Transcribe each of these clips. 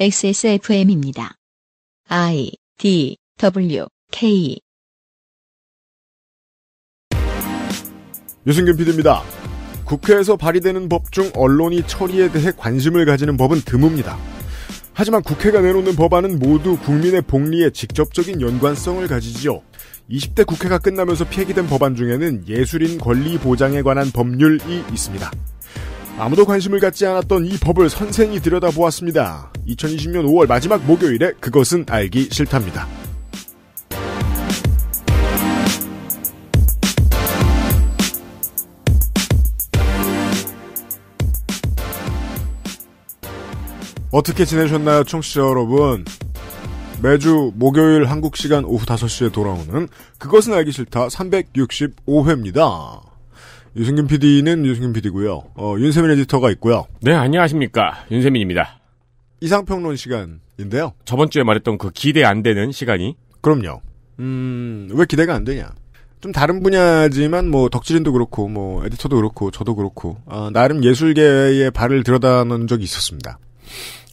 XSFM입니다. I D W K 유승균 PD입니다. 국회에서 발의되는 법 중 언론이 처리에 대해 관심을 가지는 법은 드뭅니다. 하지만 국회가 내놓는 법안은 모두 국민의 복리에 직접적인 연관성을 가지지요. 20대 국회가 끝나면서 폐기된 법안 중에는 예술인 권리 보장에 관한 법률이 있습니다. 아무도 관심을 갖지 않았던 이 법을 선생이 들여다보았습니다. 2020년 5월 마지막 목요일에 그것은 알기 싫답니다. 어떻게 지내셨나요, 청취자 여러분? 매주 목요일 한국 시간 오후 5시에 돌아오는 그것은 알기 싫다 365회입니다. 유승균 PD는 유승균 PD고요. 어, 윤세민 에디터가 있고요. 네, 안녕하십니까. 윤세민입니다. 이상평론 시간인데요. 저번 주에 말했던 그 기대 안 되는 시간이. 그럼요. 음, 왜 기대가 안 되냐. 좀 다른 분야지만 뭐 덕질인도 그렇고 뭐 에디터도 그렇고 저도 그렇고 어, 나름 예술계에 발을 들여다 놓은 적이 있었습니다.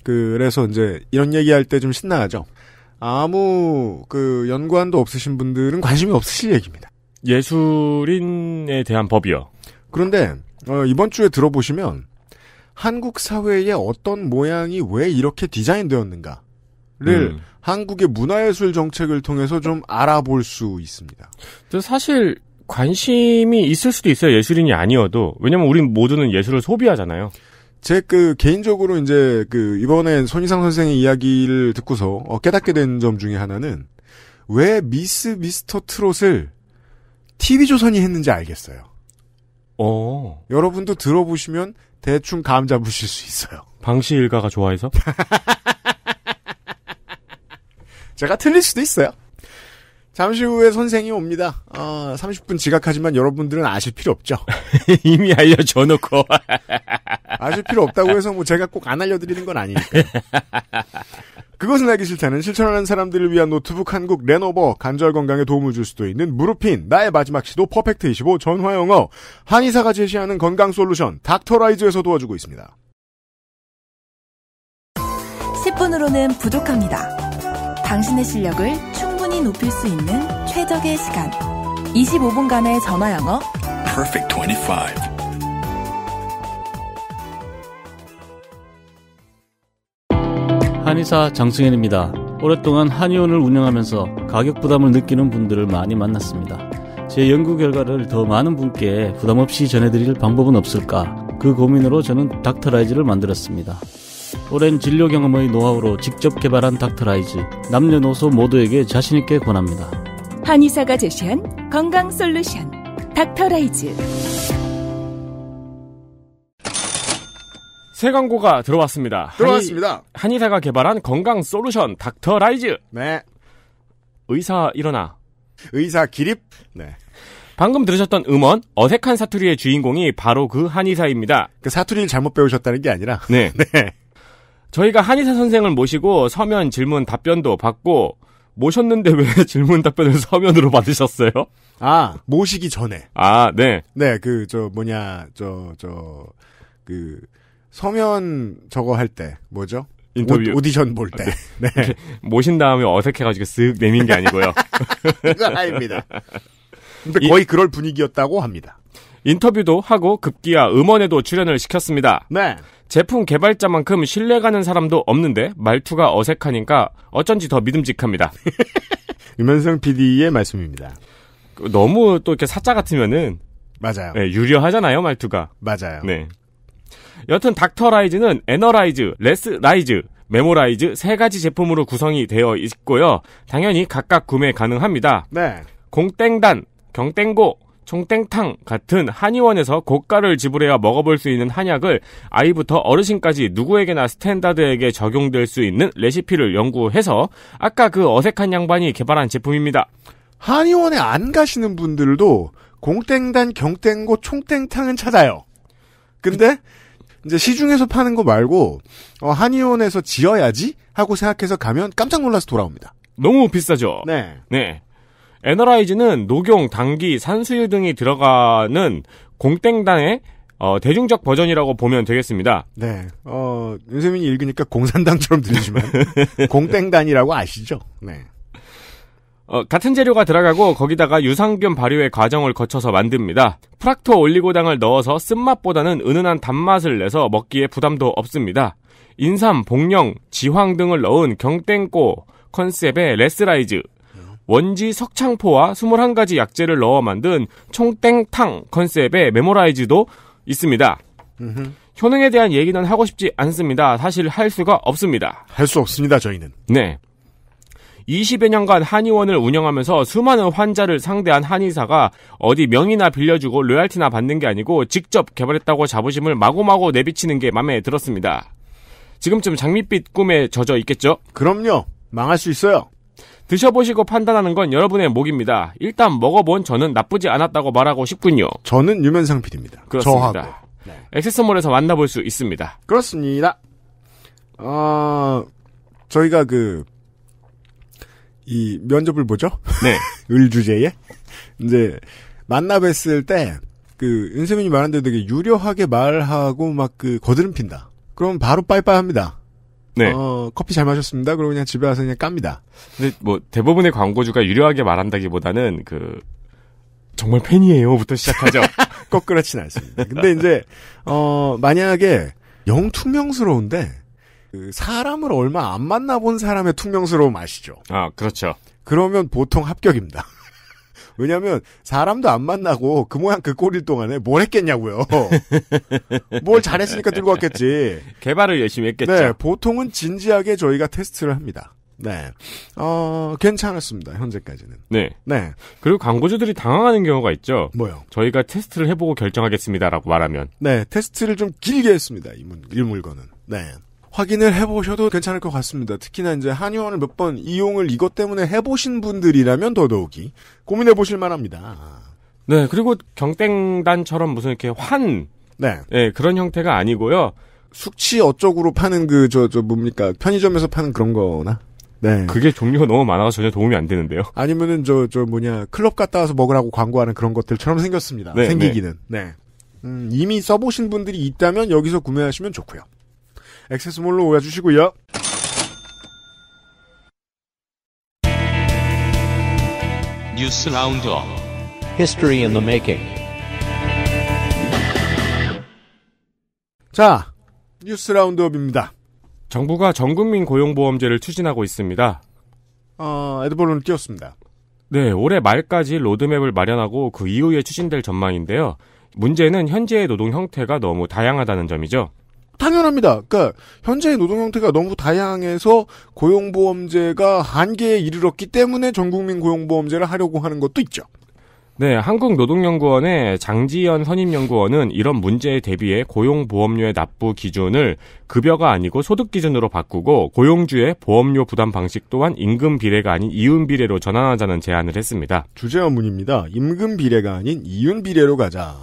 그래서 이제 이런 얘기할 때 좀 신나하죠. 아무 그 연관도 없으신 분들은 관심이 없으실 얘기입니다. 예술인에 대한 법이요. 그런데 어, 이번 주에 들어보시면 한국 사회의 어떤 모양이 왜 이렇게 디자인되었는가를 음. 한국의 문화예술 정책을 통해서 좀 알아볼 수 있습니다. 사실 관심이 있을 수도 있어요. 예술인이 아니어도 왜냐면 우린 모두는 예술을 소비하잖아요. 제 그 개인적으로 이제 그 이번엔 손희상 선생의 이야기를 듣고서 어, 깨닫게 된 점 중에 하나는 왜 미스 미스터 트롯을 TV조선이 했는지 알겠어요. 어. 여러분도 들어보시면 대충 감 잡으실 수 있어요. 방시 일가가 좋아해서? 제가 틀릴 수도 있어요. 잠시 후에 선생이 옵니다. 어, 30분 지각하지만 여러분들은 아실 필요 없죠. 이미 알려줘놓고. 아실 필요 없다고 해서 뭐 제가 꼭 안 알려드리는 건 아니니까. 그것은 알기 싫다는 실천하는 사람들을 위한 노트북 한국 레노버 간절 건강에 도움을 줄 수도 있는 무릎핀 나의 마지막 시도 퍼펙트 25 전화 영어 한의사가 제시하는 건강 솔루션 닥터라이즈에서 도와주고 있습니다. 10분으로는 부족합니다. 당신의 실력을 충분히 높일 수 있는 최적의 시간 25분간의 전화 영어 p e r 25 한의사 장승현입니다. 오랫동안 한의원을 운영하면서 가격 부담을 느끼는 분들을 많이 만났습니다. 제 연구 결과를 더 많은 분께 부담 없이 전해드릴 방법은 없을까? 그 고민으로 저는 닥터라이즈를 만들었습니다. 오랜 진료 경험의 노하우로 직접 개발한 닥터라이즈. 남녀노소 모두에게 자신있게 권합니다. 한의사가 제시한 건강 솔루션. 닥터라이즈. 새 광고가 들어왔습니다. 들어왔습니다. 한의, 사가 개발한 건강 솔루션 닥터 라이즈. 네. 의사 일어나. 의사 기립. 네. 방금 들으셨던 음원 어색한 사투리의 주인공이 바로 그 한의사입니다. 그 사투리를 잘못 배우셨다는 게 아니라. 네. 네. 저희가 한의사 선생을 모시고 서면 질문 답변도 받고 모셨는데 왜 질문 답변을 서면으로 받으셨어요? 아 모시기 전에. 아 네. 네그 저 뭐냐 저저그 서면 저거 할 때 뭐죠? 인터뷰 오, 디션볼 때. 아, 네. 네. 모신 다음에 어색해가지고 쓱 내민 게 아니고요. 그건 아닙니다. 근데 거의 이, 그럴 분위기였다고 합니다. 인터뷰도 하고 급기야 음원에도 출연을 시켰습니다. 네. 제품 개발자만큼 신뢰가는 사람도 없는데 말투가 어색하니까 어쩐지 더 믿음직합니다. 유면성 PD의 말씀입니다. 너무 또 이렇게 사자 같으면은 맞아요. 네, 유려하잖아요 말투가. 맞아요. 네. 여튼 닥터라이즈는 에너라이즈, 레스라이즈, 메모라이즈 세 가지 제품으로 구성이 되어 있고요. 당연히 각각 구매 가능합니다. 네. 공땡단, 경땡고, 총땡탕 같은 한의원에서 고가를 지불해야 먹어볼 수 있는 한약을 아이부터 어르신까지 누구에게나 스탠다드에게 적용될 수 있는 레시피를 연구해서 아까 그 어색한 양반이 개발한 제품입니다. 한의원에 안 가시는 분들도 공땡단, 경땡고, 총땡탕은 찾아요. 근데 그... 이제 시중에서 파는 거 말고 어, 한의원에서 지어야지 하고 생각해서 가면 깜짝 놀라서 돌아옵니다. 너무 비싸죠. 네. 네. 에너라이즈는 녹용, 당기, 산수유 등이 들어가는 공땡당의 어, 대중적 버전이라고 보면 되겠습니다. 네. 어, 윤세민이 읽으니까 공산당처럼 들리지만 공땡단이라고 아시죠? 네. 어, 같은 재료가 들어가고 거기다가 유산균 발효의 과정을 거쳐서 만듭니다. 프락토 올리고당을 넣어서 쓴맛보다는 은은한 단맛을 내서 먹기에 부담도 없습니다. 인삼, 복령, 지황 등을 넣은 경땡꼬 컨셉의 레스라이즈, 원지 석창포와 21가지 약재를 넣어 만든 총땡탕 컨셉의 메모라이즈도 있습니다. 음흠. 효능에 대한 얘기는 하고 싶지 않습니다. 사실 할 수가 없습니다. 할 수 없습니다, 저희는. 네. 20여 년간 한의원을 운영하면서 수많은 환자를 상대한 한의사가 어디 명의나 빌려주고 로얄티나 받는 게 아니고 직접 개발했다고 자부심을 마구마구 내비치는 게 마음에 들었습니다. 지금쯤 장밋빛 꿈에 젖어 있겠죠? 그럼요. 망할 수 있어요. 드셔보시고 판단하는 건 여러분의 몫입니다. 일단 먹어본 저는 나쁘지 않았다고 말하고 싶군요. 저는 유면상 PD입니다. 그렇습니다. 저 네. 액세스몰에서 만나볼 수 있습니다. 그렇습니다. 어, 저희가 그이 면접을 보죠. 네. 을 주제에 이제 만나뵀을 때그 은세민이 말한 대로 되게 유려하게 말하고 막 그 거드름 핀다. 그럼 바로 빠이빠이합니다. 네. 어, 커피 잘 마셨습니다. 그리고 그냥 집에 와서 그냥 깝니다. 근데 뭐 대부분의 광고주가 유려하게 말한다기보다는 그 정말 팬이에요부터 시작하죠. 꼭 그렇진 않습니다. 근데 이제 어 만약에 영 투명스러운데 그 사람을 얼마 안 만나본 사람의 퉁명스러움 아시죠? 아, 그렇죠. 그러면 보통 합격입니다. 왜냐하면 사람도 안 만나고 그 모양 그 꼴일 동안에 뭘 했겠냐고요. 뭘 잘했으니까 들고 왔겠지. 개발을 열심히 했겠죠. 네, 보통은 진지하게 저희가 테스트를 합니다. 네, 어 괜찮았습니다 현재까지는. 네, 네. 그리고 광고주들이 당황하는 경우가 있죠. 뭐요? 저희가 테스트를 해보고 결정하겠습니다라고 말하면. 네, 테스트를 좀 길게 했습니다 이 물건은. 네. 확인을 해보셔도 괜찮을 것 같습니다. 특히나 이제 한의원을 몇 번 이용을 이것 때문에 해보신 분들이라면 더더욱이 고민해 보실 만합니다. 네, 그리고 경땡단처럼 무슨 이렇게 환, 네, 네 그런 형태가 아니고요. 숙취 어쩌고로 파는 그 저 저 뭡니까 편의점에서 파는 그런 거나 네. 그게 종류가 너무 많아서 전혀 도움이 안 되는데요. 아니면은 저, 저 뭐냐, 클럽 갔다 와서 먹으라고 광고하는 그런 것들처럼 생겼습니다. 네, 네. 생기기는. 네. 네. 음, 이미 써보신 분들이 있다면 여기서 구매하시면 좋고요. 액세스몰로 오해주시고요. 뉴스 라운드업 History i 자, 뉴스 라운드업입니다. 정부가 전국민 고용보험제를 추진하고 있습니다. 어, 에드볼로는 띄웠습니다. 네, 올해 말까지 로드맵을 마련하고 그 이후에 추진될 전망인데요. 문제는 현재의 노동 형태가 너무 다양하다는 점이죠. 당연합니다. 그러니까 현재의 노동 형태가 너무 다양해서 고용보험제가 한계에 이르렀기 때문에 전국민 고용보험제를 하려고 하는 것도 있죠. 네, 한국노동연구원의 장지연 선임연구원은 이런 문제에 대비해 고용보험료의 납부 기준을 급여가 아니고 소득 기준으로 바꾸고 고용주의 보험료 부담 방식 또한 임금 비례가 아닌 이윤 비례로 전환하자는 제안을 했습니다. 주제와 문입니다. 임금 비례가 아닌 이윤 비례로 가자.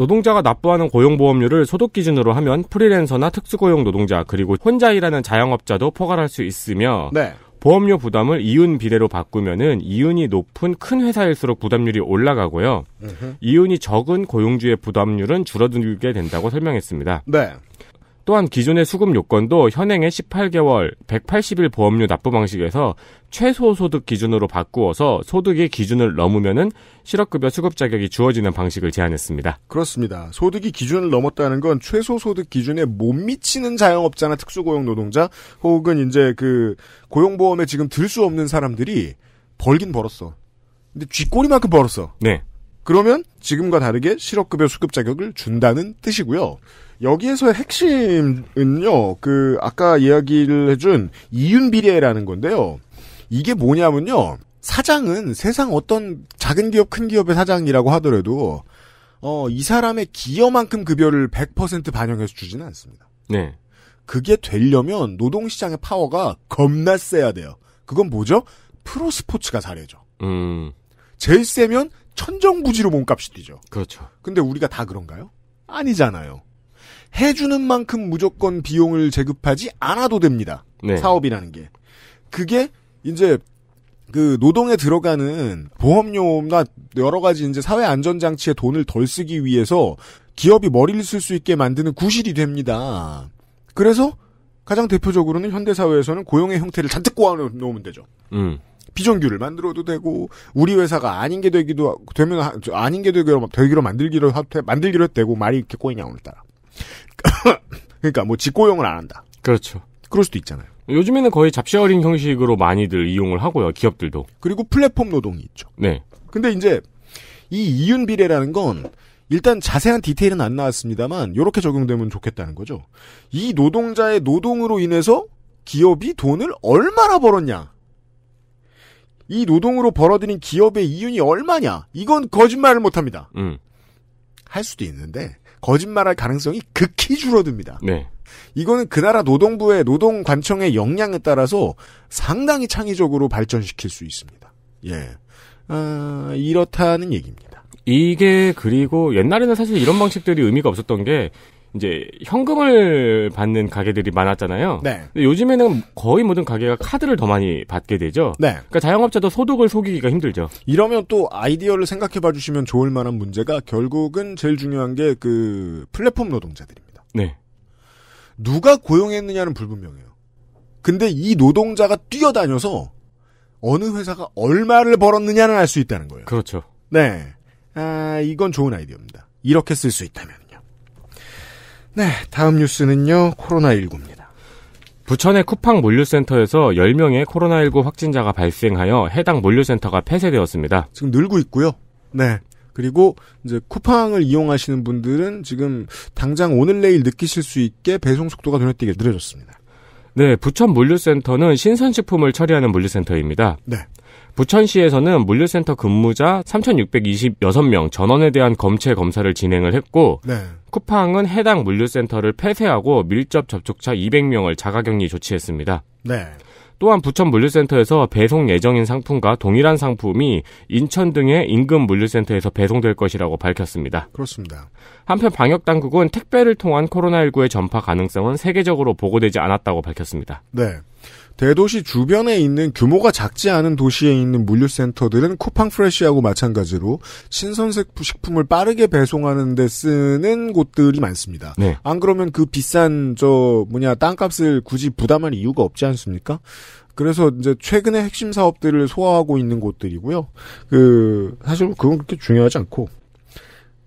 노동자가 납부하는 고용보험료를 소득 기준으로 하면 프리랜서나 특수고용 노동자 그리고 혼자 일하는 자영업자도 포괄할 수 있으며 네. 보험료 부담을 이윤 비례로 바꾸면은 이윤이 높은 큰 회사일수록 부담률이 올라가고요. 으흠. 이윤이 적은 고용주의 부담률은 줄어들게 된다고 설명했습니다. 네. 또한 기존의 수급 요건도 현행의 18개월 180일 보험료 납부 방식에서 최소 소득 기준으로 바꾸어서 소득의 기준을 넘으면은 실업급여 수급 자격이 주어지는 방식을 제안했습니다. 그렇습니다. 소득이 기준을 넘었다는 건 최소 소득 기준에 못 미치는 자영업자나 특수고용 노동자 혹은 이제 그 고용보험에 지금 들 수 없는 사람들이 벌긴 벌었어. 근데 쥐꼬리만큼 벌었어. 네. 그러면 지금과 다르게 실업급여 수급 자격을 준다는 뜻이고요. 여기에서의 핵심은요, 그, 아까 이야기를 해준 이윤비례라는 건데요. 이게 뭐냐면요. 사장은 세상 어떤 작은 기업, 큰 기업의 사장이라고 하더라도, 어, 이 사람의 기여만큼 급여를 100% 반영해서 주지는 않습니다. 네. 그게 되려면 노동시장의 파워가 겁나 세야 돼요. 그건 뭐죠? 프로스포츠가 잘해줘. 음. 제일 세면 천정부지로 몸값이 뛰죠. 그렇죠. 근데 우리가 다 그런가요? 아니잖아요. 해주는 만큼 무조건 비용을 제급하지 않아도 됩니다. 네. 사업이라는 게. 그게 이제 그 노동에 들어가는 보험료나 여러 가지 이제 사회 안전 장치에 돈을 덜 쓰기 위해서 기업이 머리를 쓸 수 있게 만드는 구실이 됩니다. 그래서 가장 대표적으로는 현대 사회에서는 고용의 형태를 잔뜩 꼬아 놓으면 되죠. 음. 비정규를 만들어도 되고 우리 회사가 아닌 게 되기도 되면 아닌 게 되기로 되기로 만들기로 만들기로 했대고 말이 이렇게 꼬이냐 오늘따라. 그러니까 뭐 직고용을 안 한다. 그렇죠. 그럴 수도 있잖아요. 요즘에는 거의 잡시어링 형식으로 많이들 이용을 하고요. 기업들도. 그리고 플랫폼 노동이 있죠. 네. 근데 이제 이 이윤 비례라는 건 일단 자세한 디테일은 안 나왔습니다만 이렇게 적용되면 좋겠다는 거죠. 이 노동자의 노동으로 인해서 기업이 돈을 얼마나 벌었냐. 이 노동으로 벌어들인 기업의 이윤이 얼마냐? 이건 거짓말을 못 합니다. 음. 할 수도 있는데 거짓말할 가능성이 극히 줄어듭니다. 네. 이거는 그 나라 노동부의 노동관청의 역량에 따라서 상당히 창의적으로 발전시킬 수 있습니다. 예. 아, 이렇다는 얘기입니다. 이게 그리고 옛날에는 사실 이런 방식들이 의미가 없었던 게 이제 현금을 받는 가게들이 많았잖아요. 네. 요즘에는 거의 모든 가게가 카드를 더 많이 받게 되죠. 네. 그러니까 자영업자도 소득을 속이기가 힘들죠. 이러면 또 아이디어를 생각해 봐 주시면 좋을 만한 문제가 결국은 제일 중요한 게 그 플랫폼 노동자들입니다. 네. 누가 고용했느냐는 불분명해요. 근데 이 노동자가 뛰어다녀서 어느 회사가 얼마를 벌었느냐는 알 수 있다는 거예요. 그렇죠. 네. 아, 이건 좋은 아이디어입니다. 이렇게 쓸 수 있다면. 네, 다음 뉴스는요. 코로나19입니다. 부천의 쿠팡 물류센터에서 10명의 코로나19 확진자가 발생하여 해당 물류센터가 폐쇄되었습니다. 지금 늘고 있고요. 네. 그리고 이제 쿠팡을 이용하시는 분들은 지금 당장 오늘 내일 느끼실 수 있게 배송 속도가 눈에 띄게 느려졌습니다. 네, 부천 물류센터는 신선식품을 처리하는 물류센터입니다. 네. 부천시에서는 물류센터 근무자 3,626명 전원에 대한 검체 검사를 진행을 했고 네. 쿠팡은 해당 물류센터를 폐쇄하고 밀접 접촉자 200명을 자가격리 조치했습니다. 네. 또한 부천 물류센터에서 배송 예정인 상품과 동일한 상품이 인천 등의 임금 물류센터에서 배송될 것이라고 밝혔습니다. 그렇습니다. 한편 방역 당국은 택배를 통한 코로나19의 전파 가능성은 세계적으로 보고되지 않았다고 밝혔습니다. 네. 대도시 주변에 있는 규모가 작지 않은 도시에 있는 물류센터들은 쿠팡 프레쉬하고 마찬가지로 신선색 식품을 빠르게 배송하는 데 쓰는 곳들이 많습니다. 네. 안 그러면 그 비싼 저 뭐냐 땅값을 굳이 부담할 이유가 없지 않습니까? 그래서 이제 최근에 핵심 사업들을 소화하고 있는 곳들이고요. 그 사실 그건 그렇게 중요하지 않고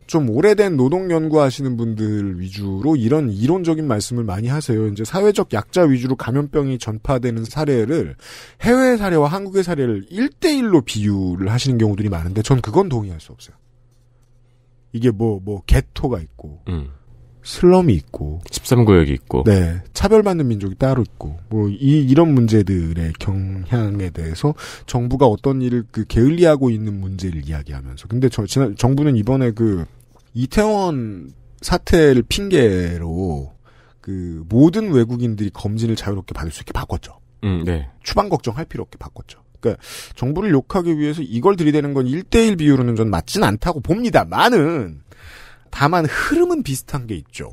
좀 오래된 노동 연구하시는 분들 위주로 이런 이론적인 말씀을 많이 하세요. 이제 사회적 약자 위주로 감염병이 전파되는 사례를 해외 사례와 한국의 사례를 1대1로 비유를 하시는 경우들이 많은데 전 그건 동의할 수 없어요. 이게 뭐, 뭐, 개토가 있고, 음. 슬럼이 있고 13구역이 있고 네 차별받는 민족이 따로 있고 뭐 이 이런 문제들의 경향에 대해서 정부가 어떤 일을 그 게을리하고 있는 문제를 이야기하면서 근데 저 지난 정부는 이번에 그 이태원 사태를 핑계로 그 모든 외국인들이 검진을 자유롭게 받을 수 있게 바꿨죠. 음, 네. 추방 걱정할 필요 없게 바꿨죠. 그러니까 정부를 욕하기 위해서 이걸 들이대는 건 1대1 비율로는 전 맞진 않다고 봅니다많은 다만 흐름은 비슷한 게 있죠.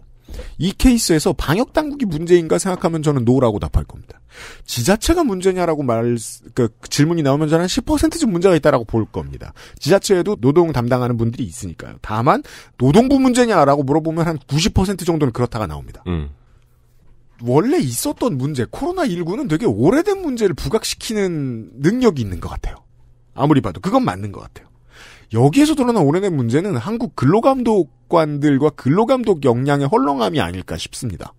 이 케이스에서 방역 당국이 문제인가 생각하면 저는 노라고 답할 겁니다. 지자체가 문제냐라고 말, 그 질문이 나오면 저는 한 10%쯤 문제가 있다라고 볼 겁니다. 지자체에도 노동 담당하는 분들이 있으니까요. 다만 노동부 문제냐라고 물어보면 한 90% 정도는 그렇다가 나옵니다. 음. 원래 있었던 문제, 코로나 19는 되게 오래된 문제를 부각시키는 능력이 있는 것 같아요. 아무리 봐도 그건 맞는 것 같아요. 여기에서 드러난 오래된 문제는 한국 근로감독관들과 근로감독 역량의 헐렁함이 아닐까 싶습니다.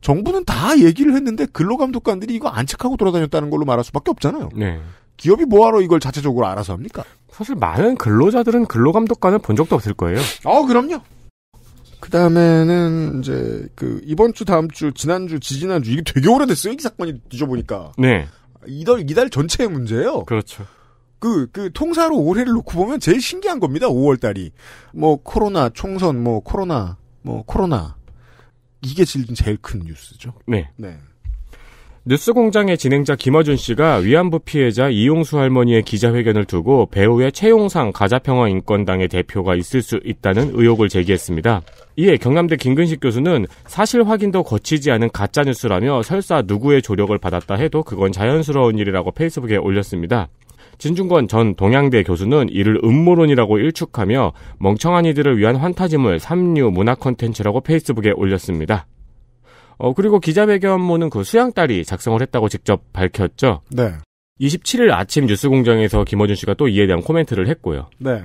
정부는 다 얘기를 했는데 근로감독관들이 이거 안 체크하고 돌아다녔다는 걸로 말할 수밖에 없잖아요. 네. 기업이 뭐하러 이걸 자체적으로 알아서 합니까? 사실 많은 근로자들은 근로감독관을 본 적도 없을 거예요. 어, 그럼요. 그 다음에는 이제 그 이번 주, 다음 주, 지난주, 지지난주 이게 되게 오래됐어요. 이 사건이 뒤져보니까. 네. 이달 이달 전체의 문제예요. 그렇죠. 그, 그 통사로 올해를 놓고 보면 제일 신기한 겁니다. 5월 달이. 뭐 코로나, 총선, 뭐 코로나, 뭐 코로나. 이게 제일 큰 뉴스죠. 네. 네. 뉴스 공장의 진행자 김어준 씨가 위안부 피해자 이용수 할머니의 기자회견을 두고 배우의 최용상 가자평화인권당의 대표가 있을 수 있다는 의혹을 제기했습니다. 이에 경남대 김근식 교수는 사실 확인도 거치지 않은 가짜뉴스라며 설사 누구의 조력을 받았다 해도 그건 자연스러운 일이라고 페이스북에 올렸습니다. 진중권 전 동양대 교수는 이를 음모론이라고 일축하며 멍청한 이들을 위한 환타지물3류 문화 콘텐츠라고 페이스북에 올렸습니다. 어, 그리고 기자회견문은 그 수양딸이 작성을 했다고 직접 밝혔죠. 네. 27일 아침 뉴스공장에서 김어준 씨가 또 이에 대한 코멘트를 했고요. 네.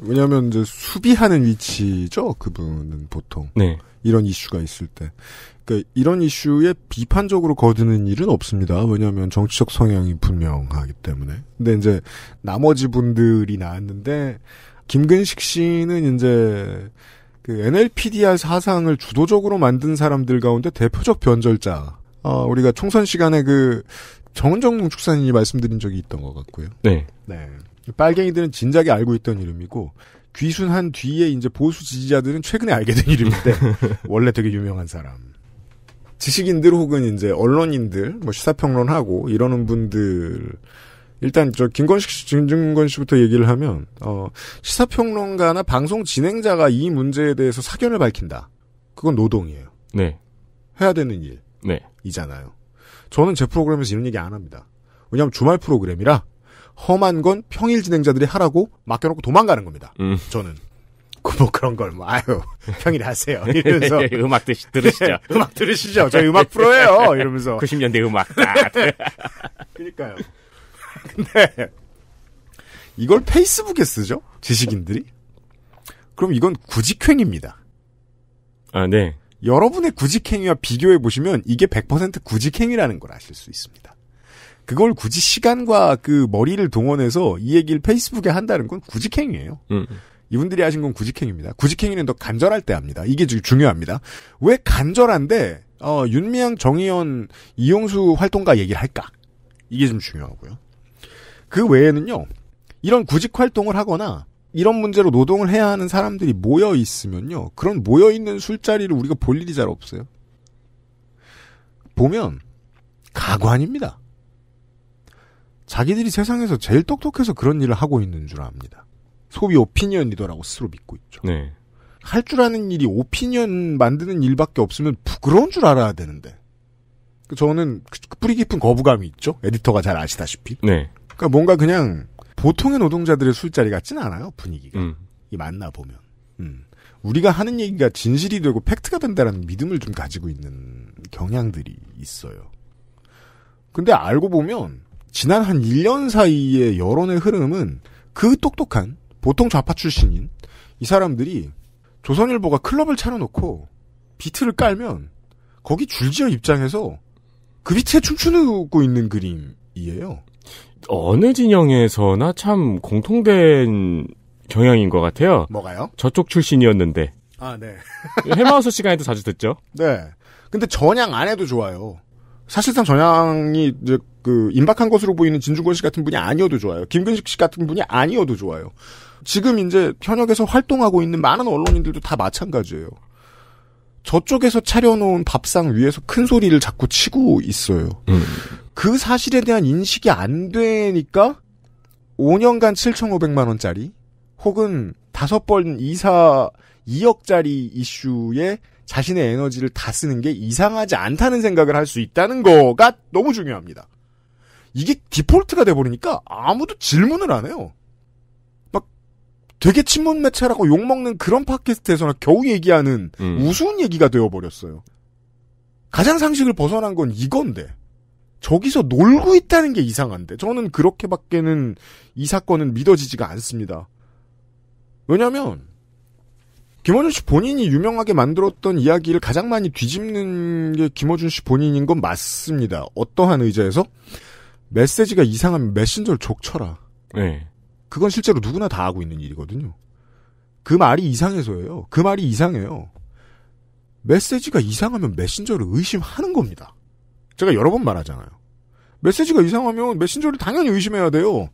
왜냐하면 이제 수비하는 위치죠 그분은 보통 네. 이런 이슈가 있을 때 그러니까 이런 이슈에 비판적으로 거드는 일은 없습니다 왜냐하면 정치적 성향이 분명하기 때문에 근데 이제 나머지 분들이 나왔는데 김근식 씨는 이제 그 NLPDR 사상을 주도적으로 만든 사람들 가운데 대표적 변절자 어, 우리가 총선 시간에 그 정은정 농축사님이 말씀드린 적이 있던 것 같고요. 네. 네. 빨갱이들은 진작에 알고 있던 이름이고 귀순한 뒤에 이제 보수 지지자들은 최근에 알게 된 이름인데 원래 되게 유명한 사람. 지식인들 혹은 이제 언론인들 뭐 시사평론하고 이러는 분들 일단 저 김건식 씨, 김건건 씨부터 얘기를 하면 어 시사평론가나 방송 진행자가 이 문제에 대해서 사견을 밝힌다. 그건 노동이에요. 네. 해야 되는 일. 네. 이잖아요. 저는 제 프로그램에서 이런 얘기 안 합니다. 왜냐하면 주말 프로그램이라 험한 건 평일 진행자들이 하라고 맡겨놓고 도망가는 겁니다. 음. 저는. 뭐 그런 걸 뭐 아유 평일에 하세요 예, 이러면서 예, 예, 음악 드시, 들으시죠 음악 들으시죠 저희 음악 프로예요 이러면서 90년대 음악 아, 네. 그러니까요 근데 이걸 페이스북에 쓰죠 지식인들이 그럼 이건 구직행입니다 아네 여러분의 구직행위와 비교해 보시면 이게 100% 구직행위라는 걸 아실 수 있습니다 그걸 굳이 시간과 그 머리를 동원해서 이 얘기를 페이스북에 한다는 건 구직행위예요. 음. 이분들이 하신 건 구직행위입니다. 구직행위는 더 간절할 때 합니다. 이게 중요합니다. 왜 간절한데 어, 윤미향, 정의연, 이용수 활동가 얘기를 할까? 이게 좀 중요하고요. 그 외에는요. 이런 구직 활동을 하거나 이런 문제로 노동을 해야 하는 사람들이 모여 있으면요. 그런 모여 있는 술자리를 우리가 볼 일이 잘 없어요. 보면 가관입니다. 자기들이 세상에서 제일 똑똑해서 그런 일을 하고 있는 줄 압니다. 소비 오피니언 이더라고 스스로 믿고 있죠. 네. 할 줄 아는 일이 오피니언 만드는 일밖에 없으면 부끄러운 줄 알아야 되는데. 그 저는 그, 그 뿌리 깊은 거부감이 있죠. 에디터가 잘 아시다시피. 네. 그러니까 뭔가 그냥 보통의 노동자들의 술자리 같진 않아요. 분위기가. 음. 이 만나 보면. 음. 우리가 하는 얘기가 진실이 되고 팩트가 된다라는 믿음을 좀 가지고 있는 경향들이 있어요. 근데 알고 보면 지난 한 1년 사이의 여론의 흐름은 그 똑똑한 보통 좌파 출신인 이 사람들이 조선일보가 클럽을 차려놓고 비트를 깔면 거기 줄지어 입장해서 그 비트에 춤추고 있는 그림이에요. 어느 진영에서나 참 공통된 경향인 것 같아요. 뭐가요? 저쪽 출신이었는데. 아, 네. 해마우스 시간에도 자주 듣죠? 네. 근데 전향 안 해도 좋아요. 사실상 전향이 이제 그 임박한 것으로 보이는 진중권 씨 같은 분이 아니어도 좋아요. 김근식 씨 같은 분이 아니어도 좋아요. 지금 이제 현역에서 활동하고 있는 많은 언론인들도 다 마찬가지예요. 저쪽에서 차려놓은 밥상 위에서 큰 소리를 자꾸 치고 있어요. 음. 그 사실에 대한 인식이 안 되니까 5년간 7,500만 원짜리 혹은 5번 이사 2억짜리 이슈에 자신의 에너지를 다 쓰는 게 이상하지 않다는 생각을 할 수 있다는 거가 너무 중요합니다. 이게 디폴트가 돼버리니까 아무도 질문을 안 해요. 막 되게 친문 매체라고 욕먹는 그런 팟캐스트에서나 겨우 얘기하는 음. 우스운 얘기가 되어버렸어요. 가장 상식을 벗어난 건 이건데 저기서 놀고 있다는 게 이상한데 저는 그렇게밖에는 이 사건은 믿어지지가 않습니다. 왜냐하면 김어준 씨 본인이 유명하게 만들었던 이야기를 가장 많이 뒤집는 게 김어준 씨 본인인 건 맞습니다. 어떠한 의자에서 메시지가 이상하면 메신저를 족쳐라. 네. 그건 실제로 누구나 다 하고 있는 일이거든요. 그 말이 이상해서예요. 그 말이 이상해요. 메시지가 이상하면 메신저를 의심하는 겁니다. 제가 여러 번 말하잖아요. 메시지가 이상하면 메신저를 당연히 의심해야 돼요.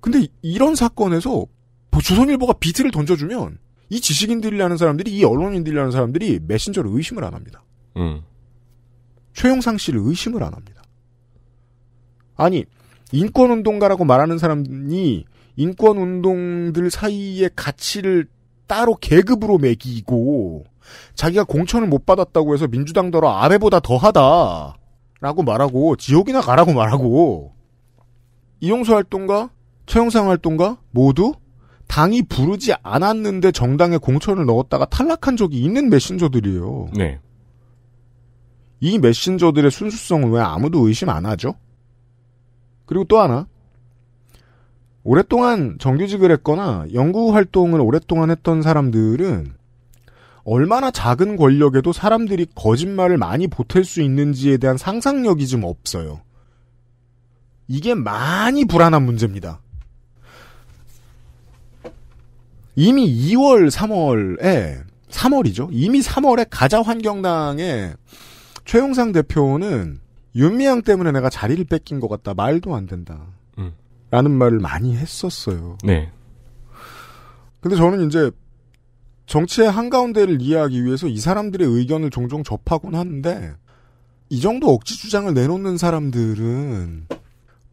근데 이런 사건에서 조선일보가 뭐 비트를 던져주면 이 지식인들이라는 사람들이 이 언론인들이라는 사람들이 메신저를 의심을 안 합니다. 음. 최용상 씨를 의심을 안 합니다. 아니 인권운동가라고 말하는 사람이 인권운동들 사이의 가치를 따로 계급으로 매기고 자기가 공천을 못 받았다고 해서 민주당더러 아베보다 더하다라고 말하고 지옥이나 가라고 말하고 이용수 활동가, 최영상 활동가 모두 당이 부르지 않았는데 정당에 공천을 넣었다가 탈락한 적이 있는 메신저들이에요. 네. 이 메신저들의 순수성을왜 아무도 의심 안 하죠? 그리고 또 하나. 오랫동안 정규직을 했거나 연구 활동을 오랫동안 했던 사람들은 얼마나 작은 권력에도 사람들이 거짓말을 많이 보탤 수 있는지에 대한 상상력이 좀 없어요. 이게 많이 불안한 문제입니다. 이미 2월, 3월에 3월이죠. 이미 3월에 가자 환경당에 최용상 대표는 윤미향 때문에 내가 자리를 뺏긴 것 같다. 말도 안 된다. 음. 라는 말을 많이 했었어요. 네. 근데 저는 이제 정치의 한가운데를 이해하기 위해서 이 사람들의 의견을 종종 접하곤 하는데 이 정도 억지 주장을 내놓는 사람들은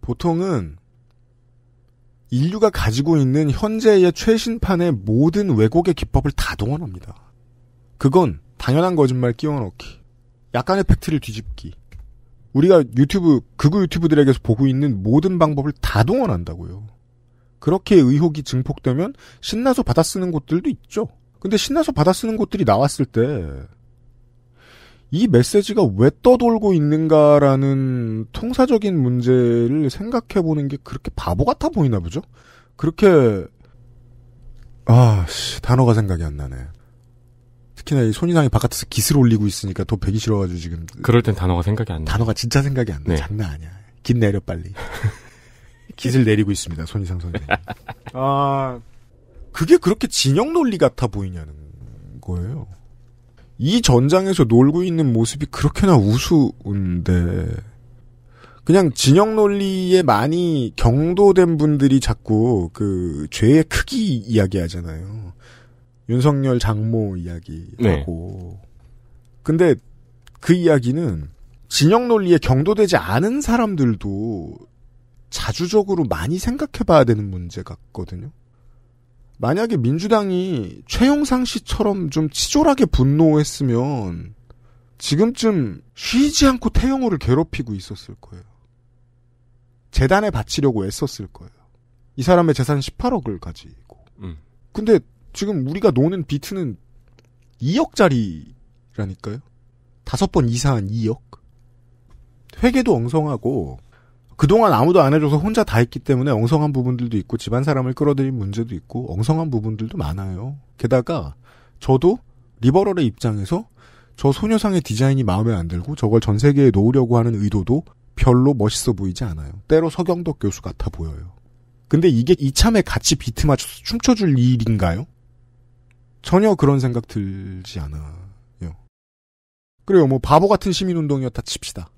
보통은 인류가 가지고 있는 현재의 최신판의 모든 왜곡의 기법을 다 동원합니다. 그건 당연한 거짓말 끼워넣기, 약간의 팩트를 뒤집기, 우리가 유튜브, 극우 유튜브들에게서 보고 있는 모든 방법을 다 동원한다고요. 그렇게 의혹이 증폭되면 신나서 받아쓰는 곳들도 있죠. 근데 신나서 받아쓰는 곳들이 나왔을 때이 메시지가 왜 떠돌고 있는가라는 통사적인 문제를 생각해 보는 게 그렇게 바보 같아 보이나 보죠? 그렇게, 아, 씨, 단어가 생각이 안 나네. 특히나 이 손이상이 바깥에서 깃을 올리고 있으니까 더 배기 싫어가지고 지금. 그럴 땐 단어가 생각이 안 나. 단어가 진짜 생각이 안 나. 네. 장난 아니야. 긴 내려 빨리. 깃을 내리고 있습니다. 손이상 선생님. 아, 그게 그렇게 진영 논리 같아 보이냐는 거예요. 이 전장에서 놀고 있는 모습이 그렇게나 우스운데 그냥 진영 논리에 많이 경도된 분들이 자꾸 그 죄의 크기 이야기하잖아요. 윤석열 장모 이야기하고. 네. 근데 그 이야기는 진영 논리에 경도되지 않은 사람들도 자주적으로 많이 생각해 봐야 되는 문제 같거든요. 만약에 민주당이 최용상 씨처럼 좀 치졸하게 분노했으면 지금쯤 쉬지 않고 태영호를 괴롭히고 있었을 거예요. 재단에 바치려고 애썼을 거예요. 이 사람의 재산 18억을 가지고. 음. 근데 지금 우리가 노는 비트는 2억짜리라니까요. 다섯 번이상한 2억. 회계도 엉성하고 그동안 아무도 안 해줘서 혼자 다 했기 때문에 엉성한 부분들도 있고 집안 사람을 끌어들인 문제도 있고 엉성한 부분들도 많아요. 게다가 저도 리버럴의 입장에서 저 소녀상의 디자인이 마음에 안 들고 저걸 전 세계에 놓으려고 하는 의도도 별로 멋있어 보이지 않아요. 때로 서경덕 교수 같아 보여요. 근데 이게 이참에 같이 비트 맞춰서 춤춰줄 일인가요? 전혀 그런 생각 들지 않아요. 그래요. 뭐 바보 같은 시민운동이었다 칩시다.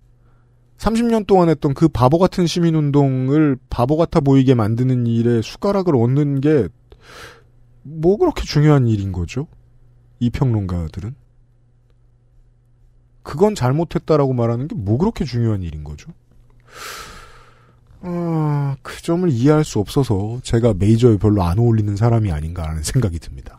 30년 동안 했던 그 바보 같은 시민운동을 바보 같아 보이게 만드는 일에 숟가락을 얹는 게 뭐 그렇게 중요한 일인 거죠? 이 평론가들은? 그건 잘못했다라고 말하는 게 뭐 그렇게 중요한 일인 거죠? 아, 그 점을 이해할 수 없어서 제가 메이저에 별로 안 어울리는 사람이 아닌가 라는 생각이 듭니다.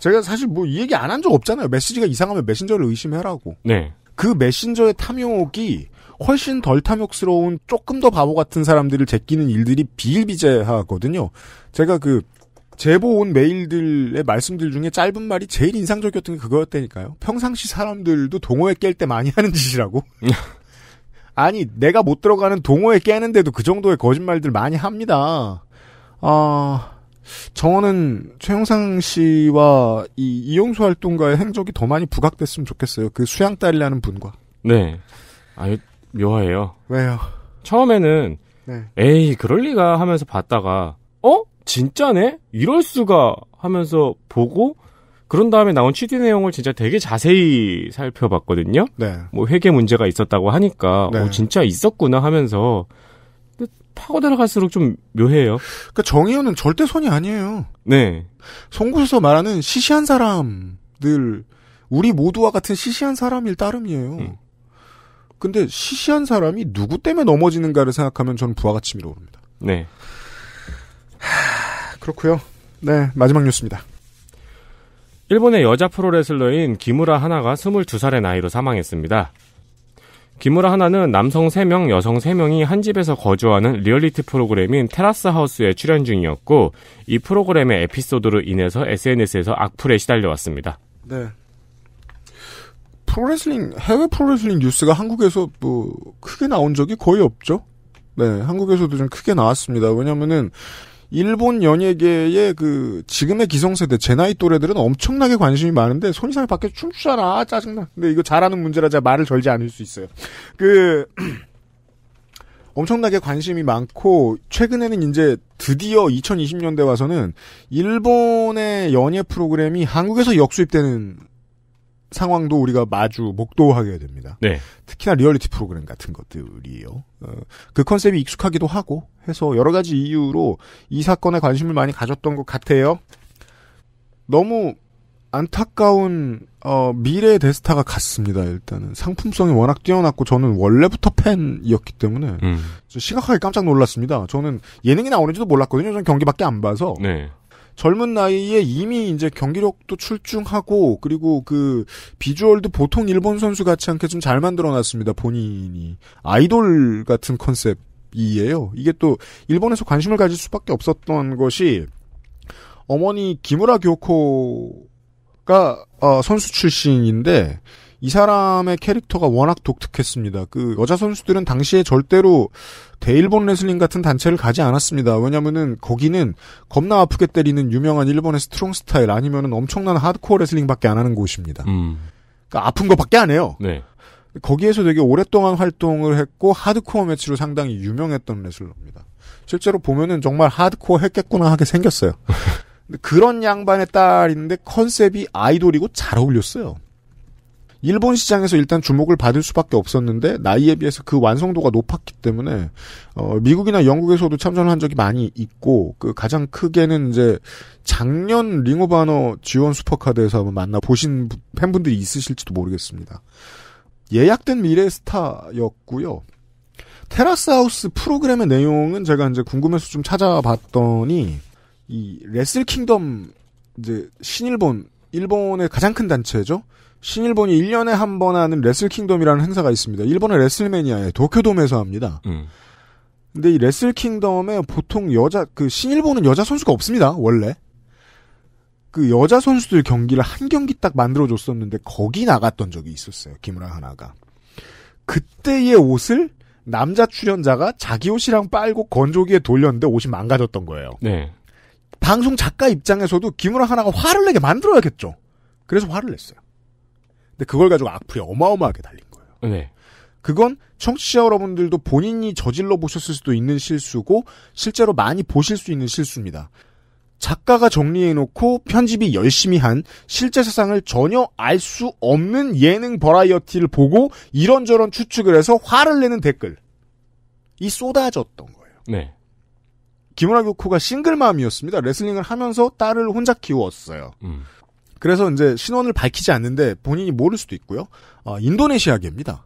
제가 사실 뭐 이 얘기 안 한 적 없잖아요. 메시지가 이상하면 메신저를 의심해라고. 네. 그 메신저의 탐욕이 훨씬 덜 탐욕스러운 조금 더 바보 같은 사람들을 제끼는 일들이 비일비재하거든요. 제가 그 제보 온 메일들의 말씀들 중에 짧은 말이 제일 인상적이었던 게 그거였다니까요. 평상시 사람들도 동호회 깰 때 많이 하는 짓이라고. 아니 내가 못 들어가는 동호회 깨는데도 그 정도의 거짓말들 많이 합니다. 아 정원은 최영상 씨와 이 이용수 활동가의 행적이 더 많이 부각됐으면 좋겠어요. 그 수양딸이라는 분과. 네. 아유, 묘해요. 왜요? 처음에는, 네. 에이, 그럴리가 하면서 봤다가, 어? 진짜네? 이럴수가 하면서 보고, 그런 다음에 나온 취지 내용을 진짜 되게 자세히 살펴봤거든요. 네. 뭐 회계 문제가 있었다고 하니까 네. 어, 진짜 있었구나 하면서 파고 들어갈수록 좀 묘해요. 그러니까 정의원은 절대 손이 아니에요. 네. 송구수서 말하는 시시한 사람들 우리 모두와 같은 시시한 사람일 따름이에요. 음. 근데 시시한 사람이 누구 때문에 넘어지는가를 생각하면 저는 부하가치미로 오릅니다. 네. 그렇고요. 네, 마지막 뉴스입니다. 일본의 여자 프로레슬러인 기무라 하나가 22살의 나이로 사망했습니다. 기무라 하나는 남성 3명, 여성 3명이 한 집에서 거주하는 리얼리티 프로그램인 테라스 하우스에 출연 중이었고 이 프로그램의 에피소드로 인해서 SNS에서 악플에 시달려왔습니다. 네. 프로레슬링 해외 프로레슬링 뉴스가 한국에서 뭐 크게 나온 적이 거의 없죠. 네, 한국에서도 좀 크게 나왔습니다. 왜냐면은 일본 연예계의 그 지금의 기성세대 제 나이 또래들은 엄청나게 관심이 많은데 손이상이 밖에서 춤추잖아 짜증나 근데 이거 잘하는 문제라 제가 말을 절지 않을 수 있어요 그 엄청나게 관심이 많고 최근에는 이제 드디어 2020년대 와서는 일본의 연예 프로그램이 한국에서 역수입되는 상황도 우리가 마주 목도하게 됩니다. 네. 특히나 리얼리티 프로그램 같은 것들이에요. 어, 그 컨셉이 익숙하기도 하고 해서 여러 가지 이유로 이 사건에 관심을 많이 가졌던 것 같아요. 너무 안타까운 어, 미래 의 데스타가 같습니다. 일단은 상품성이 워낙 뛰어났고 저는 원래부터 팬이었기 때문에 음. 심각하게 깜짝 놀랐습니다. 저는 예능이 나오는지도 몰랐거든요. 저는 경기밖에 안 봐서 네. 젊은 나이에 이미 이제 경기력도 출중하고 그리고 그 비주얼도 보통 일본 선수 같지 않게 좀 잘 만들어놨습니다 본인이 아이돌 같은 컨셉이에요. 이게 또 일본에서 관심을 가질 수밖에 없었던 것이 어머니 기무라 교코가 어, 선수 출신인데 이 사람의 캐릭터가 워낙 독특했습니다. 그 여자 선수들은 당시에 절대로 대일본 레슬링 같은 단체를 가지 않았습니다. 왜냐면은 거기는 겁나 아프게 때리는 유명한 일본의 스트롱 스타일 아니면은 엄청난 하드코어 레슬링밖에 안 하는 곳입니다. 음. 그러니까 아픈 것밖에 안 해요. 네. 거기에서 되게 오랫동안 활동을 했고 하드코어 매치로 상당히 유명했던 레슬러입니다. 실제로 보면은 정말 하드코어 했겠구나 하게 생겼어요. 그런 양반의 딸인데 컨셉이 아이돌이고 잘 어울렸어요. 일본 시장에서 일단 주목을 받을 수밖에 없었는데 나이에 비해서 그 완성도가 높았기 때문에 어, 미국이나 영국에서도 참전한 적이 많이 있고 그 가장 크게는 이제 작년 링오바너 지원 슈퍼카드에서 한번 만나 보신 팬분들이 있으실지도 모르겠습니다. 예약된 미래 스타였고요. 테라스 하우스 프로그램의 내용은 제가 이제 궁금해서 좀 찾아봤더니 이 레슬 킹덤 이제 신일본 일본의 가장 큰 단체죠. 신일본이 1년에 한 번 하는 레슬킹덤이라는 행사가 있습니다. 일본의 레슬매니아의 도쿄돔에서 합니다. 음. 근데 이 레슬킹덤에 보통 여자 그 신일본은 여자 선수가 없습니다. 원래. 그 여자 선수들 경기를 한 경기 딱 만들어 줬었는데 거기 나갔던 적이 있었어요. 김우라 하나가. 그때의 옷을 남자 출연자가 자기 옷이랑 빨고 건조기에 돌렸는데 옷이 망가졌던 거예요. 네. 방송 작가 입장에서도 김우라 하나가 화를 내게 만들어야겠죠. 그래서 화를 냈어요. 근데 그걸 가지고 악플이 어마어마하게 달린 거예요. 네. 그건 청취자 여러분들도 본인이 저질러 보셨을 수도 있는 실수고 실제로 많이 보실 수 있는 실수입니다. 작가가 정리해놓고 편집이 열심히 한 실제 세상을 전혀 알 수 없는 예능 버라이어티를 보고 이런저런 추측을 해서 화를 내는 댓글. 이 쏟아졌던 거예요. 네. 김은하 교코가 싱글맘이었습니다. 레슬링을 하면서 딸을 혼자 키웠어요. 음. 그래서 이제 신원을 밝히지 않는데 본인이 모를 수도 있고요. 어, 인도네시아계입니다.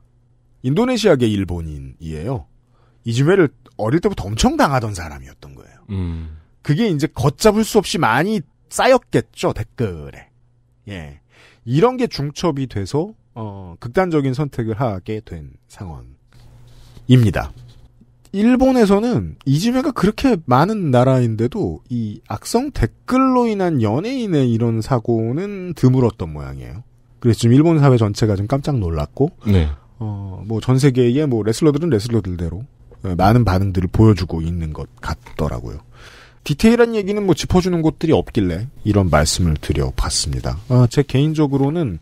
인도네시아계 일본인이에요. 이즈메를 어릴 때부터 엄청 당하던 사람이었던 거예요. 음. 그게 이제 걷잡을 수 없이 많이 쌓였겠죠 댓글에. 예, 이런 게 중첩이 돼서 어, 극단적인 선택을 하게 된 상황입니다. 일본에서는 이지메가 그렇게 많은 나라인데도 이 악성 댓글로 인한 연예인의 이런 사고는 드물었던 모양이에요. 그래서 지금 일본 사회 전체가 좀 깜짝 놀랐고, 네. 어, 뭐 전세계에뭐 레슬러들은 레슬러들대로 예, 많은 반응들을 보여주고 있는 것 같더라고요. 디테일한 얘기는 뭐 짚어주는 곳들이 없길래 이런 말씀을 드려봤습니다. 아, 제 개인적으로는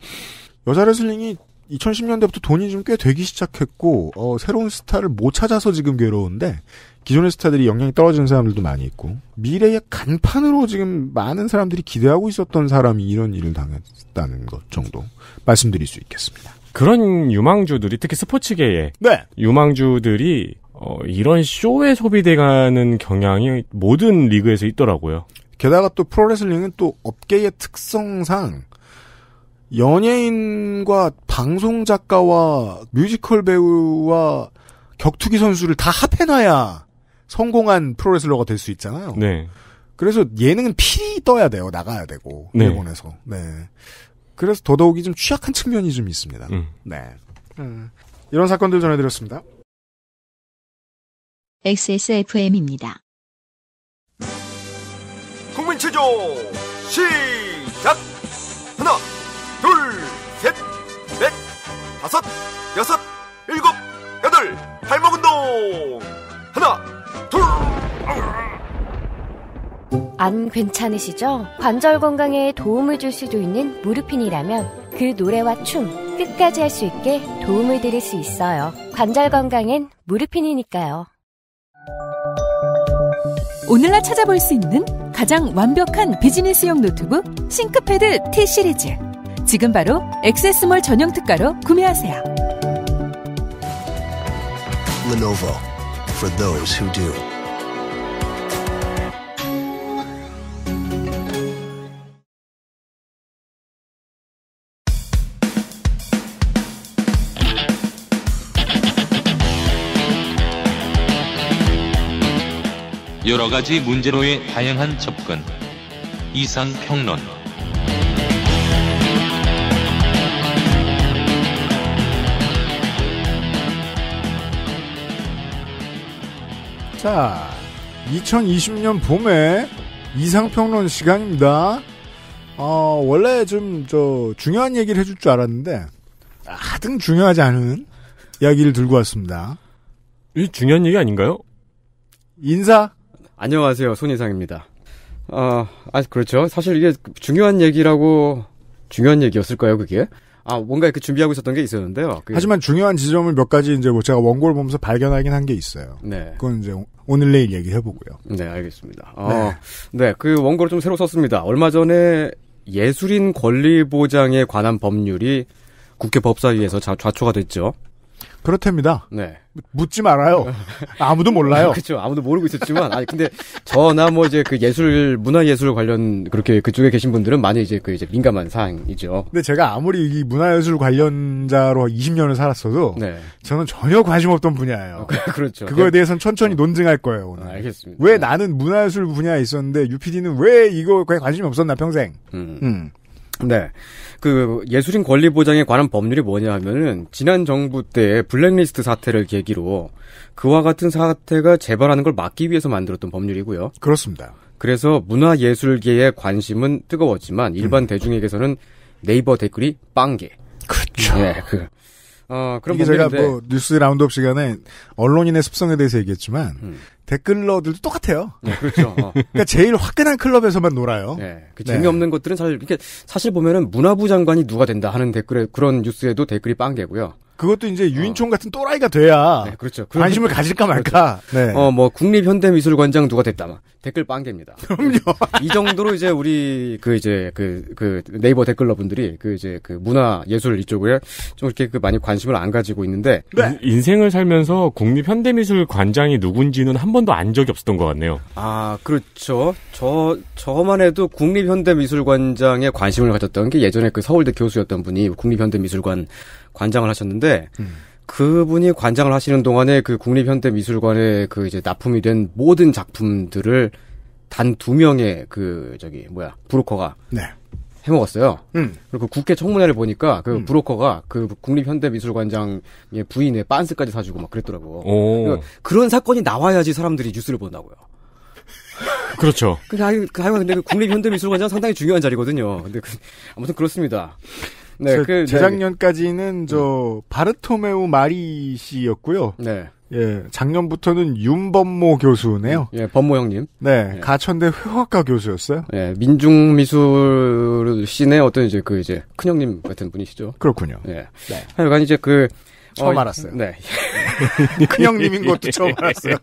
여자 레슬링이 2010년대부터 돈이 좀 꽤 되기 시작했고 어, 새로운 스타를 못 찾아서 지금 괴로운데 기존의 스타들이 영향이 떨어지는 사람들도 많이 있고 미래의 간판으로 지금 많은 사람들이 기대하고 있었던 사람이 이런 일을 당했다는 것 정도 말씀드릴 수 있겠습니다. 그런 유망주들이 특히 스포츠계에 네. 유망주들이 어, 이런 쇼에 소비돼가는 경향이 모든 리그에서 있더라고요. 게다가 또 프로레슬링은 또 업계의 특성상 연예인과 방송 작가와 뮤지컬 배우와 격투기 선수를 다 합해놔야 성공한 프로레슬러가 될 수 있잖아요. 네. 그래서 예능은 필히 떠야 돼요. 나가야 되고 네. 일본에서. 네. 그래서 더더욱이 좀 취약한 측면이 좀 있습니다. 음. 네. 음. 이런 사건들 전해드렸습니다. XSFM입니다. 국민체조 시작 하나. 다섯, 여섯, 일곱, 여덟, 발목 운동! 하나, 둘! 안 괜찮으시죠? 관절 건강에 도움을 줄 수도 있는 무릎핀이라면그 노래와 춤 끝까지 할 수 있게 도움을 드릴 수 있어요. 관절 건강엔 무릎핀이니까요 오늘날 찾아볼 수 있는 가장 완벽한 비즈니스용 노트북 싱크패드 T 시리즈. 지금 바로 액세스몰 전용 특가로 구매하세요. Lenovo for those who do. 여러 가지 문제로의 다양한 접근. 이상 평론. 자, 2020년 봄에 이상평론 시간입니다. 어, 원래 좀, 저, 중요한 얘기를 해줄 줄 알았는데, 하등 중요하지 않은 이야기를 들고 왔습니다. 이 중요한 얘기 아닌가요? 인사? 안녕하세요. 손희상입니다 아, 아, 그렇죠. 사실 이게 중요한 얘기라고, 중요한 얘기였을까요, 그게? 아, 뭔가 이렇게 준비하고 있었던 게 있었는데요. 그게... 하지만 중요한 지점을 몇 가지 이제 뭐 제가 원고를 보면서 발견하긴 한 게 있어요. 네. 그건 이제 오늘 내일 얘기해 보고요. 네, 알겠습니다. 어, 네. 네, 그 원고를 좀 새로 썼습니다. 얼마 전에 예술인 권리 보장에 관한 법률이 국회 법사위에서 좌초가 됐죠. 그렇답니다. 네. 묻지 말아요. 아무도 몰라요. 그렇죠. 아무도 모르고 있었지만 아니 근데 저나 뭐 이제 그 예술 문화 예술 관련 그렇게 그쪽에 계신 분들은 많이 이제 그 이제 민감한 사항이죠. 근데 제가 아무리 이 문화 예술 관련자로 20년을 살았어도 네. 저는 전혀 관심 없던 분야예요. 어, 그, 그렇죠. 그거에 대해서는 천천히 어. 논증할 거예요, 오늘. 아, 알겠습니다. 왜 네. 나는 문화 예술 분야에 있었는데 UPD는 왜 이거에 관심이 없었나 평생. 음. 음. 네. 그 예술인 권리 보장에 관한 법률이 뭐냐 하면은 지난 정부 때의 블랙리스트 사태를 계기로 그와 같은 사태가 재발하는 걸 막기 위해서 만들었던 법률이고요. 그렇습니다. 그래서 문화 예술계의 관심은 뜨거웠지만 일반 음. 대중에게서는 네이버 댓글이 빵개. 그렇죠. 네, 그 어, 그런 이게 제가 뭐 뉴스 라운드업 시간에 언론인의 습성에 대해서 얘기했지만 음. 댓글러들도 똑같아요. 네, 그렇죠. 어. 그러니까 제일 화끈한 클럽에서만 놀아요. 네, 그 네. 재미없는 네. 것들은 사실 이렇게 사실 보면은 문화부 장관이 누가 된다 하는 댓글에 그런 뉴스에도 댓글이 빵개고요. 그것도 이제 유인총 어. 같은 또라이가 돼야 네, 그렇죠. 관심을 가질까 그렇죠. 말까. 그렇죠. 네. 어뭐 국립현대미술관장 누가 됐다 막 댓글 빵개입니다. 그럼요. 이 정도로 이제 우리 그 이제 그그 그 네이버 댓글러분들이 그 이제 그 문화 예술 이쪽에 좀 이렇게 그 많이 관심을 안 가지고 있는데 네. 인생을 살면서 국립현대미술관장이 누군지는 한 번도 안 적이 없었던 것 같네요. 아 그렇죠. 저 저만 해도 국립현대미술관장에 관심을 가졌던 게 예전에 그 서울대 교수였던 분이 국립현대미술관 관장을 하셨는데 음. 그분이 관장을 하시는 동안에 그 국립현대미술관에 그 이제 납품이 된 모든 작품들을 단 두 명의 그 저기 뭐야 브로커가 네. 해먹었어요. 음. 그리고 그 국회 청문회를 보니까 그 음. 브로커가 그 국립현대미술관장의 부인의 빤스까지 사주고 막 그랬더라고. 요 그러니까 그런 사건이 나와야지 사람들이 뉴스를 본다고요. 그렇죠. 그, 그, 하여간 근데 그 국립현대미술관장 상당히 중요한 자리거든요. 근데 그, 아무튼 그렇습니다. 네, 그, 네. 재작년까지는 음. 저 바르토메우 마리 씨였고요. 네. 예, 작년부터는 윤범모 교수네요. 음, 예, 범모 형님. 네, 예. 가천대 회화과 교수였어요. 예, 민중미술 씬의 어떤 이제 그 이제 큰형님 같은 분이시죠. 그렇군요. 예. 네. 하여간 이제 그 처음 어, 알았어요. 네. 큰형님인 것도 처음 알았어요.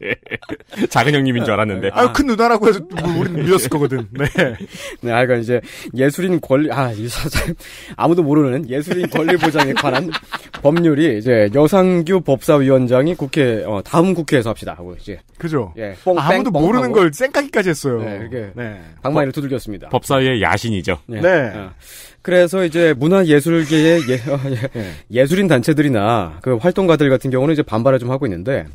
작은 형님인 줄 알았는데. 아유, 큰 누나라고 해서 뭐 우리는 믿었을 아. 거거든. 네. 네, 아, 그니까 이제 예술인 권리, 아, 이 사장, 아무도 모르는 예술인 권리 보장에 관한 법률이 이제 여상규 법사위원장이 국회, 어, 다음 국회에서 합시다. 하고 이제. 그죠. 예. 뽕, 아, 무도 뺑, 모르는 걸 쌩까기까지 했어요. 네, 이렇게. 네. 방망이를 두들겼습니다. 법사위의 야신이죠. 네. 네. 네. 그래서 이제 문화예술계의 예, 어, 예, 네. 술인 단체들이나 그 활동가들 같은 경우는 이제 반발을 좀 하고 있는데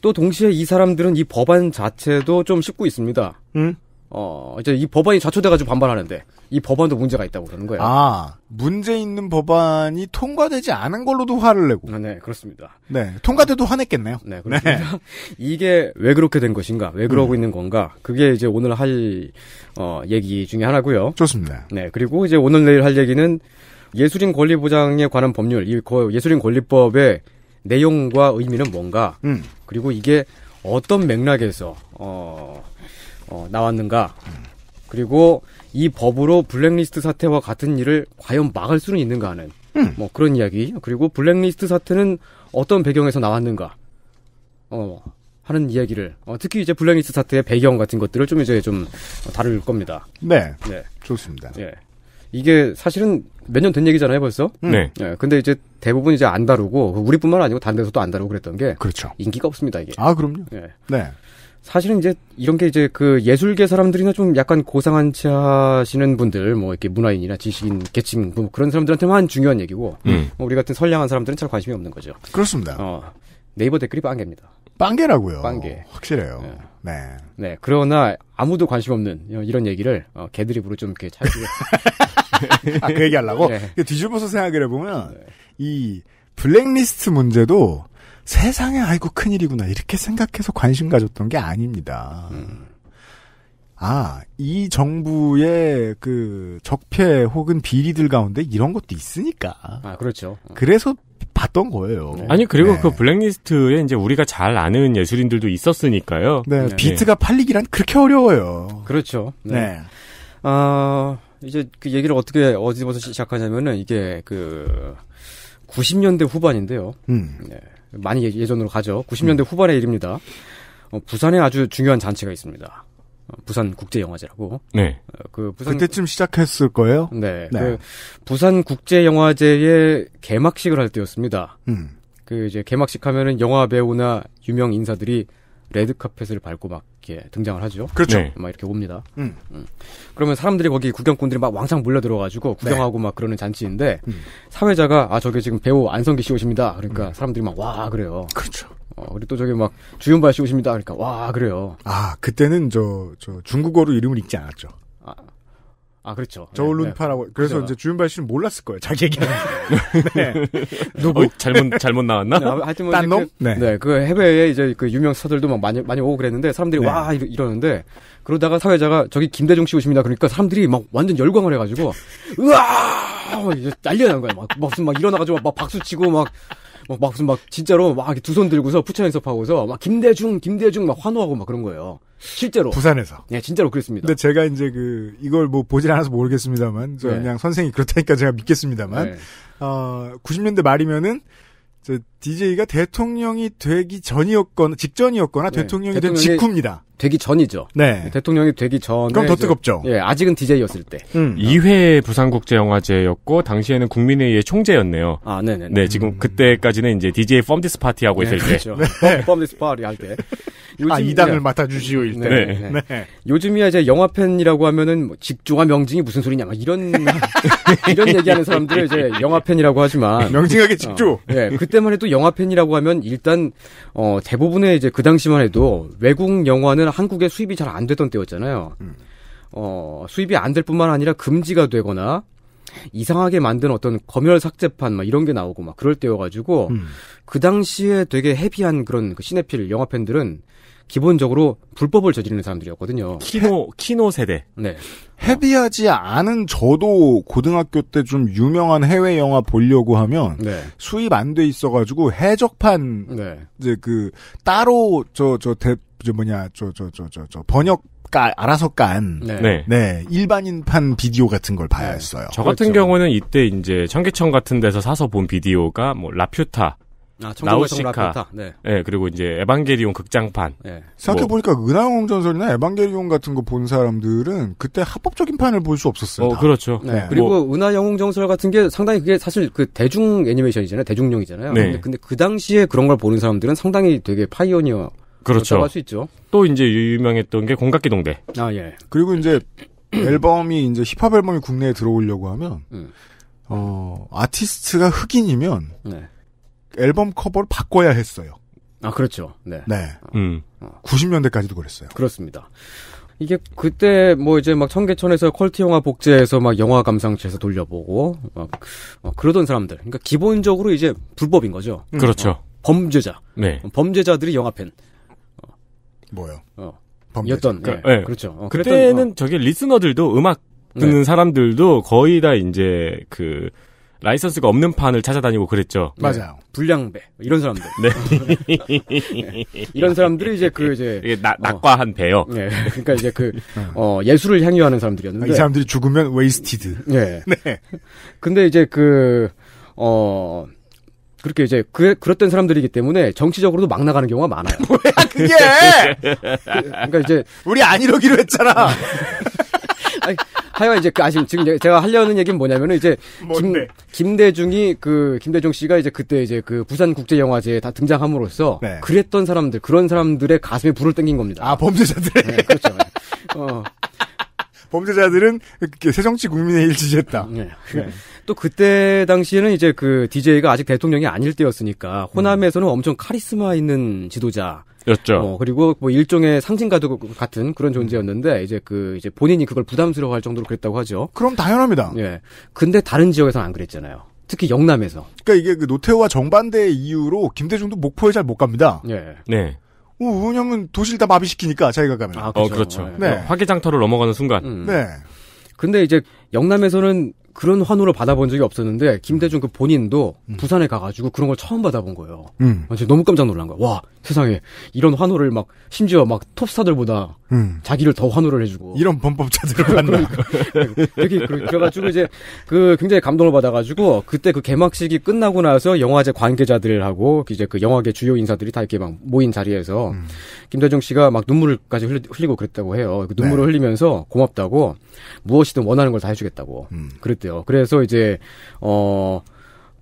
또 동시에 이 사람들은 이 법안 자체도 좀 씹고 있습니다. 음? 어, 이제 이 법안이 좌초돼가지고 반발하는데, 이 법안도 문제가 있다고 그러는 거예요. 아, 문제 있는 법안이 통과되지 않은 걸로도 화를 내고. 아, 네, 그렇습니다. 네, 통과돼도 화냈겠네요. 네, 그렇습니다. 네. 이게 왜 그렇게 된 것인가, 왜 그러고 음. 있는 건가, 그게 이제 오늘 할 어, 얘기 중에 하나고요. 좋습니다. 네, 그리고 이제 오늘 내일 할 얘기는 예술인 권리 보장에 관한 법률, 이 예술인 권리법의 내용과 의미는 뭔가, 음. 그리고 이게 어떤 맥락에서 어, 어, 나왔는가, 음. 그리고 이 법으로 블랙리스트 사태와 같은 일을 과연 막을 수는 있는가 하는 음. 뭐 그런 이야기, 그리고 블랙리스트 사태는 어떤 배경에서 나왔는가, 어, 하는 이야기를 어, 특히 이제 블랙리스트 사태의 배경 같은 것들을 좀 이제 좀 다룰 겁니다. 네, 네, 좋습니다. 예, 이게 사실은 몇 년 된 얘기잖아요, 벌써. 음. 네. 예, 근데 이제 대부분 이제 안 다루고 우리뿐만 아니고 다른 데서도 안 다루고 그랬던 게 그렇죠. 인기가 없습니다 이게. 아, 그럼요. 예. 네. 사실은 이제 이런 게 이제 그 예술계 사람들이나 좀 약간 고상한 체 하시는 분들 뭐 이렇게 문화인이나 지식인 계층 뭐 그런 사람들한테만 중요한 얘기고 음. 뭐 우리 같은 선량한 사람들은 잘 관심이 없는 거죠. 그렇습니다. 어, 네이버 댓글이 빵입니다. 빵개라고요. 빵개. 확실해요. 네. 네. 네. 그러나 아무도 관심 없는 이런 얘기를 어, 개드립으로 좀 이렇게 자주. 아, 그 얘기 하려고? 네. 뒤집어서 생각을 해보면 네. 이 블랙리스트 문제도 세상에 아이고 큰일이구나 이렇게 생각해서 관심 가졌던 게 아닙니다. 음. 아, 이 정부의 그 적폐 혹은 비리들 가운데 이런 것도 있으니까. 아, 그렇죠. 어. 그래서 봤던 거예요. 네. 아니 그리고 네. 그 블랙리스트에 이제 우리가 잘 아는 예술인들도 있었으니까요. 네, 네. 비트가 팔리기란 그렇게 어려워요. 그렇죠. 네. 아 어, 이제 그 얘기를 어떻게 어디서 시작하냐면은 이게 그 90년대 후반인데요. 음. 네. 많이 예, 예전으로 가죠. 90년대 음. 후반의 일입니다. 어, 부산에 아주 중요한 잔치가 있습니다. 어, 부산 국제 영화제라고. 네. 어, 그 부산 그때쯤 시작했을 거예요. 네. 네. 그 부산 국제 영화제의 개막식을 할 때였습니다. 음. 그 이제 개막식 하면은 영화 배우나 유명 인사들이 레드 카펫을 밟고 막 이렇게 등장을 하죠. 그렇죠. 네. 막 이렇게 옵니다. 음. 음. 그러면 사람들이 거기 구경꾼들이 막 왕창 몰려 들어가지고 네. 구경하고 네. 막 그러는 잔치인데 음. 사회자가 아 저게 지금 배우 안성기 씨 오십니다. 그러니까 사람들이 막 와 그래요. 그렇죠. 어, 우리또 저기 막 주윤발 씨 오십니다. 그러니까 와 그래요. 아 그때는 저 저 중국어로 이름을 읽지 않았죠. 아, 아 그렇죠. 저울룬파라고 네, 네. 그래서 그렇죠. 이제 주윤발 씨는 몰랐을 거예요. 자기 얘기. 네. 네. 네. 누구 어, 잘못 잘못 나왔나? 네, 하여튼 뭐딴 놈? 그, 네. 네. 그 해외에 이제 그 유명 스타들도 막 많이 많이 오고 그랬는데 사람들이 네. 와 이러, 이러는데 그러다가 사회자가 저기 김대중 씨 오십니다. 그러니까 사람들이 막 완전 열광을 해가지고 으아 난리가 난 거야. 막 무슨 막 일어나가지고 막 박수 치고 막막 무슨 막 진짜로 막 두 손 들고서 부천 연습하고서 막 김대중 김대중 막 환호하고 막 그런 거예요. 실제로 부산에서. 예, 진짜로 그랬습니다. 근데 제가 이제 그 이걸 뭐 보질 않아서 모르겠습니다만 네. 그냥 선생이 그렇다니까 제가 믿겠습니다만 네. 어 90년대 말이면은 저 DJ가 대통령이 되기 전이었거나 직전이었거나 네. 대통령이, 된 직후입니다. 되기 전이죠. 네. 네 대통령이 되기 전 그럼 더 뜨겁죠. 예, 아직은 DJ였을 때. 음. 2회 부산국제영화제였고 당시에는 국민회의의 총재였네요. 아, 네네. 네, 지금 음. 그때까지는 이제 DJ 펌디스 파티 하고 네, 있을 네, 그렇죠. 네. 펌디스 파티 할 때. 아, 요즘, 아, 이 당을 네. 맡아주시오 일때. 네. 네. 네. 요즘이야 이제 영화 팬이라고 하면은 뭐 직조가 명징이 무슨 소리냐 막 이런 이런 얘기하는 사람들을 이제 영화 팬이라고 하지만 명징하게 직조. 예, 어, 네. 그때만 해도 영화 팬이라고 하면 일단 어 대부분의 이제 그 당시만 해도 외국 영화는 한국에 수입이 잘안 되던 때였잖아요. 음. 어 수입이 안 될 뿐만 아니라 금지가 되거나 이상하게 만든 어떤 검열 삭제판 막 이런 게 나오고 막 그럴 때여가지고 음. 그 당시에 되게 헤비한 그런 그 시네필 영화 팬들은 기본적으로 불법을 저지르는 사람들이었거든요. 키노 키노 세대. 네. 헤비하지 않은 저도 고등학교 때 좀 유명한 해외 영화 보려고 하면 네. 수입 안 돼 있어가지고 해적판 네. 이제 그 따로 저저대저 뭐냐 저 저 저저저 번역 까 알아서 깐 네. 네. 네. 일반인판 비디오 같은 걸 봐야 네. 했어요. 저 같은 그렇죠. 경우는 이때 이제 청계천 같은 데서 사서 본 비디오가 뭐 라퓨타 아, 나우시카. 네. 네. 그리고 이제 에반게리온 극장판. 네. 예. 생각해 보니까 뭐. 은하홍 전설이나 에반게리온 같은 거 본 사람들은 그때 합법적인 판을 볼 수 없었어요. 어, 그렇죠. 네. 네. 그리고 뭐. 은하영웅 전설 같은 게 상당히 그게 사실 그 대중 애니메이션이잖아요. 대중용이잖아요. 네. 근데, 근데 그 당시에 그런 걸 보는 사람들은 상당히 되게 파이오니어 그렇죠. 할수 있죠. 또 이제 유명했던 게 공각기동대. 아 예. 그리고 이제 앨범이 이제 힙합 앨범이 국내에 들어오려고 하면 음. 어 아티스트가 흑인이면 네. 앨범 커버를 바꿔야 했어요. 아, 그렇죠. 네. 네. 음. 90년대까지도 어. 그랬어요. 그렇습니다. 이게 그때 뭐 이제 막 청계천에서 컬트 영화 복제해서 막 영화 감상체에서 돌려보고 막, 막, 어, 그러던 사람들. 그러니까 기본적으로 이제 불법인 거죠. 음. 그렇죠. 어, 범죄자. 네. 어, 범죄자들이 영화 팬. 어. 뭐요? 어. 범죄 였던. 그, 네. 네. 그렇죠. 어, 그때는 저기 리스너들도 음악 듣는 네. 사람들도 거의 다 이제 그 라이선스가 없는 판을 찾아다니고 그랬죠. 네. 맞아요. 불량배 이런 사람들. 네. 네. 이런 사람들이 이제 그 이제 이게 나, 어. 낙과한 어, 배요. 네. 그러니까 이제 그 네. 어, 예술을 향유하는 사람들이었는데 이 사람들이 죽으면 웨이스티드. 네. 네. 근데 이제 그 어. 그렇게 이제 그 그렇던 사람들이기 때문에 정치적으로도 막 나가는 경우가 많아요. 뭐야 그게? 그, 그러니까 이제 우리 안 이러기로 했잖아. 아니, 하여간 이제 그, 아지 지금 제가 하려는 얘기는 뭐냐면은 이제 김, 김대중이 그 김대중 씨가 이제 그때 이제 그 부산 국제 영화제에 다 등장함으로써 네. 그랬던 사람들 그런 사람들의 가슴에 불을 땡긴 겁니다. 아 범죄자들. 네, 그렇죠. 네. 어. 범죄자들은 새정치 국민의일 지지했다. 네. 네. 그 또 그때 당시에는 이제 그 DJ가 아직 대통령이 아닐 때였으니까 호남에서는 음. 엄청 카리스마 있는 지도자 였죠. 그렇죠. 어, 그리고 뭐 일종의 상징가도 같은 그런 존재였는데 이제 그 이제 본인이 그걸 부담스러워할 정도로 그랬다고 하죠. 그럼 당연합니다. 예. 근데 다른 지역에서는 안 그랬잖아요. 특히 영남에서. 그러니까 이게 그 노태우와 정반대의 이유로 김대중도 목포에 잘 못 갑니다. 예. 네. 오, 왜냐면 도시를 다 마비시키니까 자기가 가면. 아, 그렇죠. 어, 그렇죠. 네. 네. 화기장터로 넘어가는 순간. 음. 네. 근데 이제 영남에서는 그런 환호를 받아본 적이 없었는데 김대중 음. 그 본인도 음. 부산에 가가지고 그런 걸 처음 받아본 거예요. 음. 완전 아, 너무 깜짝 놀란 거야. 와 세상에 이런 환호를 막 심지어 막 톱스타들보다 음. 자기를 더 환호를 해주고 이런 범법자들을 만나. 이렇게 그래가지고 이제 그 굉장히 감동을 받아가지고 그때 그 개막식이 끝나고 나서 영화제 관계자들하고 이제 그 영화계 주요 인사들이 다 이렇게 막 모인 자리에서 음. 김대중 씨가 막 눈물까지 흘리고 그랬다고 해요. 그 눈물을 네. 흘리면서 고맙다고 무엇이든 원하는 걸 다 해주겠다고. 그 그대요 그래서 이제 어.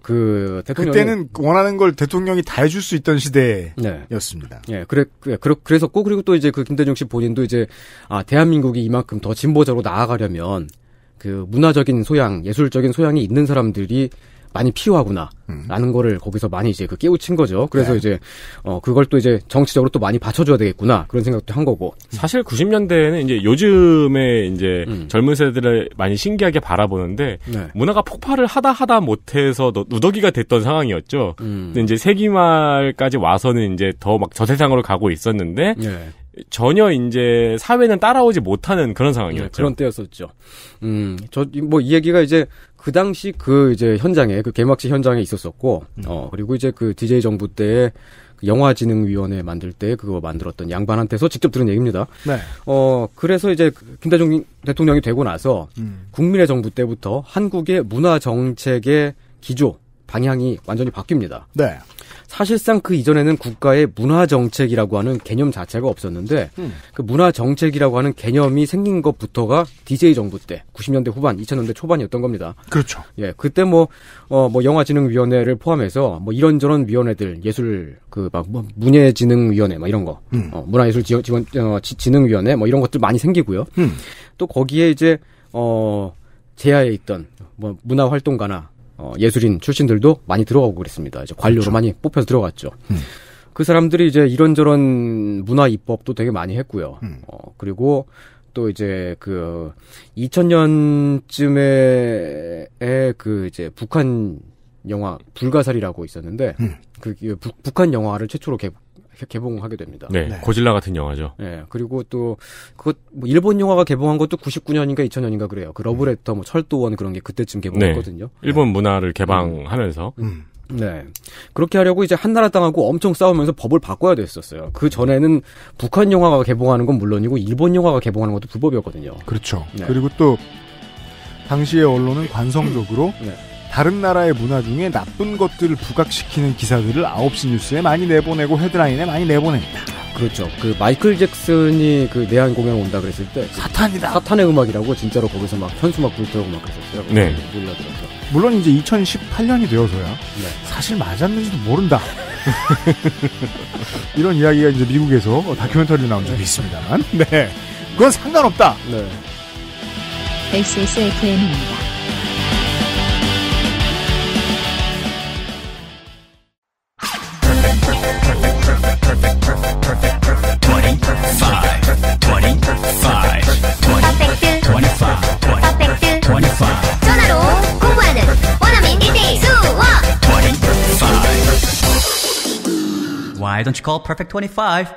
그 그때는 원하는 걸 대통령이 다 해줄 수 있던 네. 시대였습니다. 네. 예, 그래, 그, 그래 그랬었고 그리고 또 이제 그 김대중 씨 본인도 이제 아 대한민국이 이만큼 더진보적으로 나아가려면 그 문화적인 소양, 예술적인 소양이 있는 사람들이 많이 필요하구나. 음. 라는 거를 거기서 많이 이제 그 깨우친 거죠. 그래서 네. 이제 어 그걸 또 이제 정치적으로 또 많이 받쳐줘야 되겠구나 그런 생각도 한 거고. 음. 사실 90년대에는 이제 요즘에 이제 음. 젊은 세대들을 많이 신기하게 바라보는데 네. 문화가 폭발을 하다 하다 못해서 누더기가 됐던 상황이었죠. 음. 근데 이제 세기 말까지 와서는 이제 더 막저 세상으로 가고 있었는데 네. 전혀 이제 사회는 따라오지 못하는 그런 상황이었죠. 네, 그런 때였었죠. 음, 저 뭐이 뭐, 얘기가 이제 그 당시 그 이제 현장에 그 개막식 현장에 있었었고 음. 어 그리고 이제 그 DJ 정부 때에 그 영화진흥위원회 만들 때 그거 만들었던 양반한테서 직접 들은 얘기입니다. 네. 어 그래서 이제 김대중 대통령이 되고 나서 음. 국민의 정부 때부터 한국의 문화 정책의 기조 방향이 완전히 바뀝니다. 네. 사실상 그 이전에는 국가의 문화 정책이라고 하는 개념 자체가 없었는데 음. 그 문화 정책이라고 하는 개념이 생긴 것부터가 DJ 정부 때 90년대 후반, 2000년대 초반이었던 겁니다. 그렇죠. 예, 그때 뭐 어, 뭐 영화진흥위원회를 포함해서 뭐 이런저런 위원회들 예술 그막뭐 문예진흥위원회 막 이런 거, 음. 어, 문화예술 지원 지원 어, 지, 진흥위원회 뭐 이런 것들 많이 생기고요. 음. 또 거기에 이제 어 제하에 있던 뭐 문화활동가나 어, 예술인 출신들도 많이 들어가고 그랬습니다. 이제 관료로 그렇죠. 많이 뽑혀서 들어갔죠. 음. 그 사람들이 이제 이런저런 문화 입법도 되게 많이 했고요. 음. 어, 그리고 또 이제 그 2000년쯤에 그 이제 북한 영화 불가사리라고 있었는데 음. 그 북, 북한 영화를 최초로 개, 개봉하게 됩니다. 네, 네. 고질라 같은 영화죠. 네, 그리고 또 그것 뭐 일본 영화가 개봉한 것도 99년인가 2000년인가 그래요. 그 러브레터, 뭐 철도원 그런 게 그때쯤 개봉했거든요. 네, 일본 네. 문화를 개방하면서. 음. 음. 네, 그렇게 하려고 이제 한나라당하고 엄청 싸우면서 법을 바꿔야 됐었어요. 그 전에는 북한 영화가 개봉하는 건 물론이고 일본 영화가 개봉하는 것도 불법이었거든요. 그렇죠. 네. 그리고 또 당시의 언론은 관성적으로. 네. 다른 나라의 문화 중에 나쁜 것들을 부각시키는 기사들을 9시 뉴스에 많이 내보내고 헤드라인에 많이 내보냅니다. 그렇죠. 그 마이클 잭슨이 그 내한 공연 온다 그랬을 때 그 사탄이다. 사탄의 음악이라고 진짜로 거기서 막 현수 막 불태우고 막 그랬었어요. 네. 놀라더라고요. 물론 이제 2018년이 되어서야 네. 사실 맞았는지도 모른다. 이런 이야기가 이제 미국에서 뭐 다큐멘터리로 나온 적이 있습니다만, 네, 그건 상관없다. 네. XSFM입니다. Why don't you call Perfect 25?